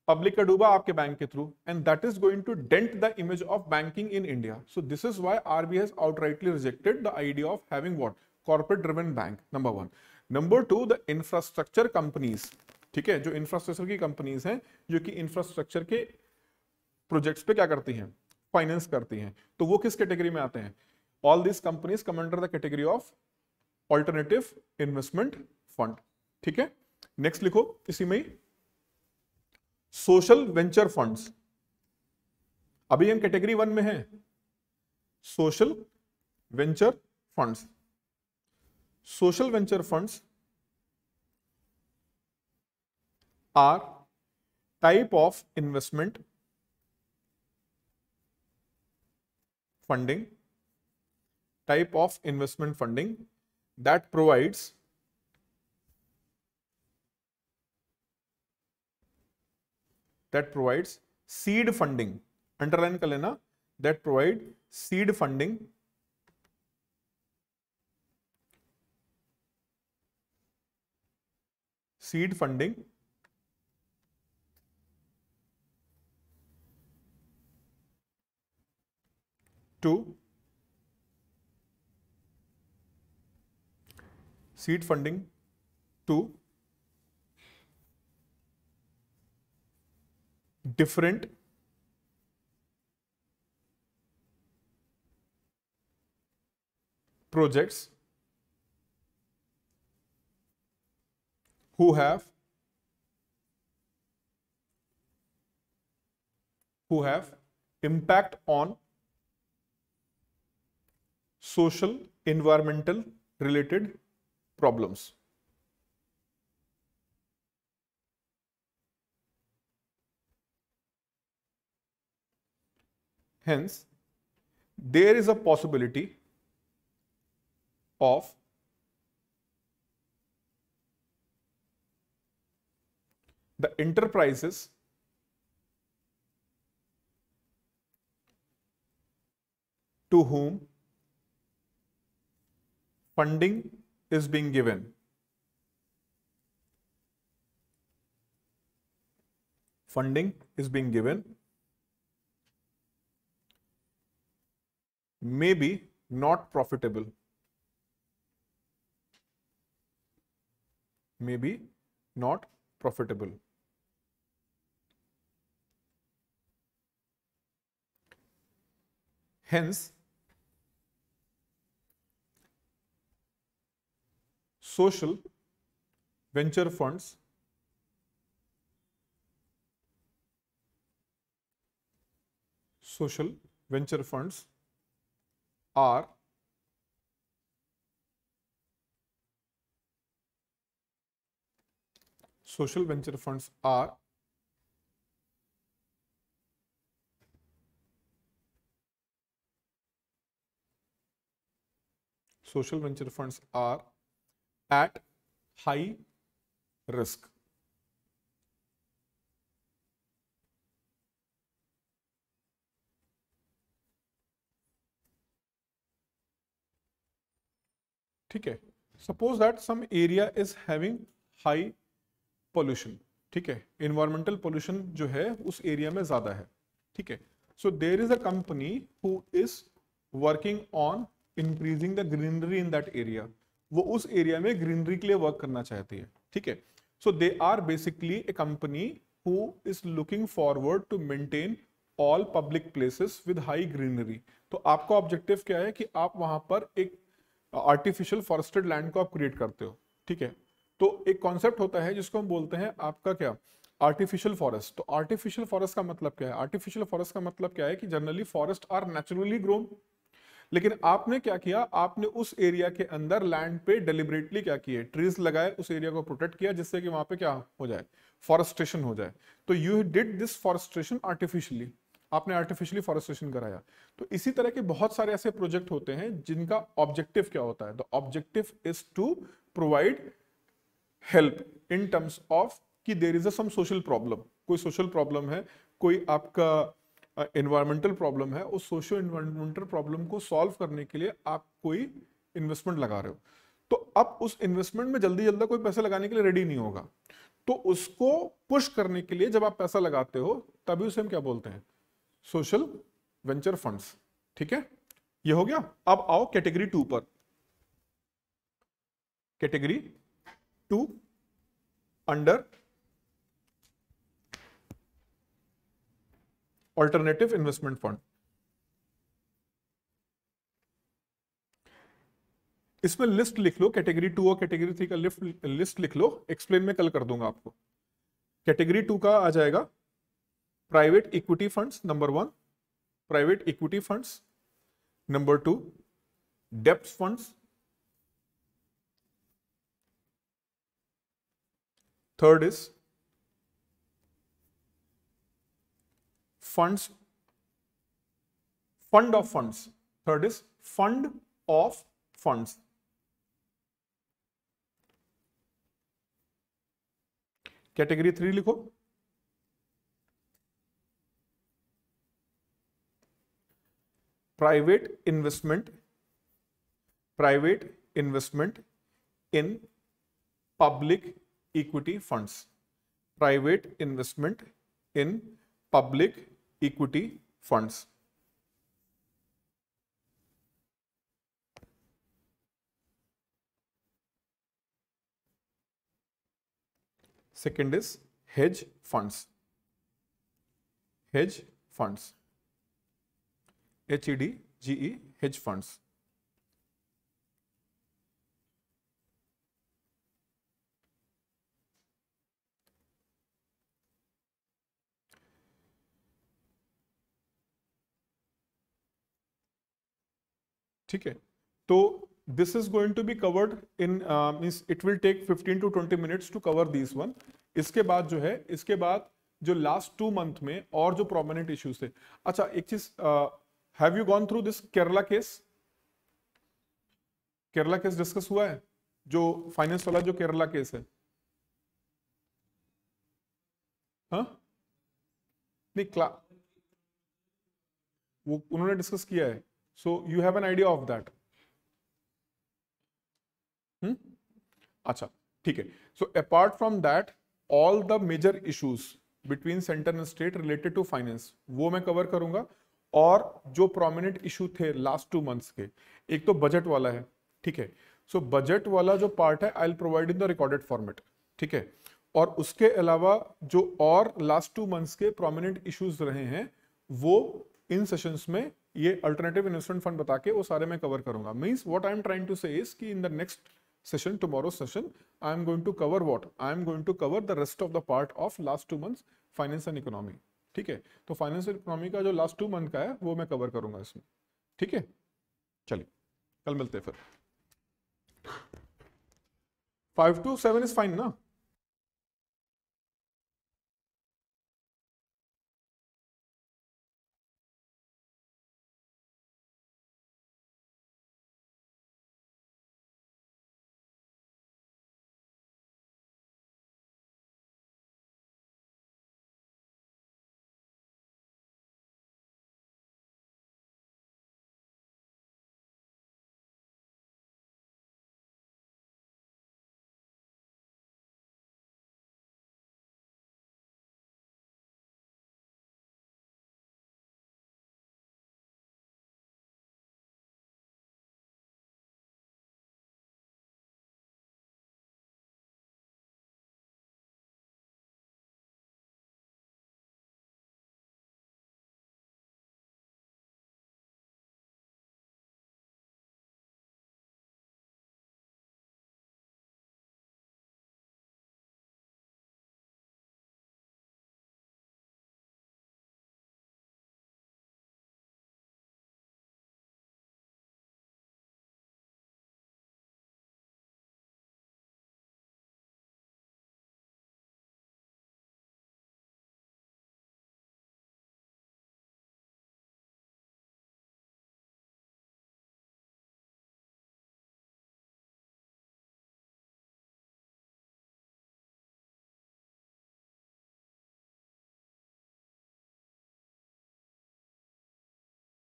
[SPEAKER 1] पब्लिक का डूबा आपके बैंक के through and that is going to dent the image of banking in India so this is why RBI has outrightly rejected the idea of having what corporate driven bank number one number two the infrastructure companies ठीक है जो infrastructure की companies हैं जो कि infrastructure के projects पे क्या करती हैं फाइनेंस करती हैं तो वो किस कैटेगरी में आते हैं all this companies come under the category of alternative investment fund ठीक है नेक्स्ट लिखो इसी में सोशल वेंचर फंड्स अभी हम कैटेगरी वन में हैं social venture funds social venture funds are type of investment funding type of investment funding that provides that provides seed funding underline kar lena that provide seed funding seed funding to seed funding to different projects who have who have impact on social environmental related problems. Hence, there is a possibility of the enterprises to whom funding is being given. Funding is being given. Maybe not profitable. Maybe not profitable. Hence, social, venture funds, social venture funds are social venture funds are social venture funds are at high risk. ठीक है suppose that some area is having high pollution ठीक है environmental pollution जो है उस area में ज्यादा है ठीक है so there is a company who is working on increasing the greenery in that area वो उस एरिया में ग्रीनरी के लिए वर्क करना चाहती है ठीक है so they are basically a company who is looking forward to maintain all public places with high greenery तो आपका ऑब्जेक्टिव क्या है कि आप वहां पर एक आर्टिफिशियल फॉरेस्टेड लैंड को आप क्रिएट करते हो ठीक है तो एक कॉन्सेप्ट होता है जिसको हम बोलते हैं आपका क्या आर्टिफिशियल फॉरेस्ट तो आर्टिफिशियल फॉरेस्ट का मतलब क्या है आर्टिफिशियल फॉरेस्ट का मतलब क्या है कि generally forest are naturally grown लेकिन आपने क्या किया आपने उस एरिया के अंदर लैंड पे डिलिबरेटली क्या किए ट्रीज लगाए उस एरिया को प्रोटेक्ट किया जिससे कि वहां पे क्या हो जाए फॉरेस्टेशन हो जाए तो you did this forestation artificially आपने आर्टिफिशियली फॉरेस्टेशन कराया तो इसी तरह के बहुत सारे ऐसे प्रोजेक्ट होते हैं जिनका ऑब्जेक्टिव क्या होता है the objective is to provide help in terms of कि there is a some social problem कोई सोशल प्रॉब्लम है कोई आपका इन्वायरमेंटल प्रॉब्लम है उस सोशो इन्वायरमेंटल प्रॉब्लम को सॉल्व करने के लिए आप कोई इन्वेस्टमेंट लगा रहे हो तो अब उस इन्वेस्टमेंट में जल्दी जल्दी कोई पैसा लगाने के लिए रेडी नहीं होगा तो उसको पुश करने के लिए जब आप पैसा लगाते हो तभी उसे हम क्या बोलते हैं सोशल वेंचर फंड्स ठीक है ये हो गया अब आओ कैटेगरी टू पर category two under alternative investment fund इसमें लिस्ट लिख लो कैटेगरी टू और कैटेगरी थ्री का लिफ्ट लिस्ट लिख लो एक्सप्लेन में कल कर दूंगा आपको कैटेगरी टू का आ जाएगा private equity funds number one private equity funds number two डेप्ट funds third is funds fund of funds third is fund of funds category 3 likho private investment private investment in public equity funds private investment in public equity funds. Second is hedge funds. Hedge funds. H-E-D-G-E, hedge funds. ठीक है तो this is going to be covered in mean it will take take 15 to 20 minutes to cover these one इसके बाद जो है इसके बाद जो लास्ट टू मंथ में और जो प्रोमिनेंट इश्यूज थे अच्छा एक चीज have you gone through this Kerala case Kerala case discussed हुआ है जो फाइनेंस वाला जो केरला केस है हाँ नहीं क्ला वो उन्होंने डिस्कस किया है So you have an idea of that. Hmm? अच्छा ठीक है so apart from that all the major issues between centre and state related to finance वो मैं कवर करूंगा और जो प्रोमिनेंट इशू थे लास्ट टू मंथ्स के एक तो बजट वाला है ठीक है सो so, बजट वाला जो पार्ट है I will provide in the recorded format ठीक है और उसके अलावा जो और लास्ट टू मंथ्स के प्रोमिनेंट इश्यूज रहे हैं वो इन सेशंस में ये अल्टरनेटिव इन्वेस्टमेंट फंड बता के वो सारे मैं कवर करूंगा means what I am trying to say कि in the next session tomorrow's session I am going to cover what I am going to cover the rest of the part of last two month finance and economy ठीक है तो finance and economy का जो last two month का है वो मैं cover करूंगा इसमें ठीक है चलिए कल मिलते हैं फिर five to seven is fine ना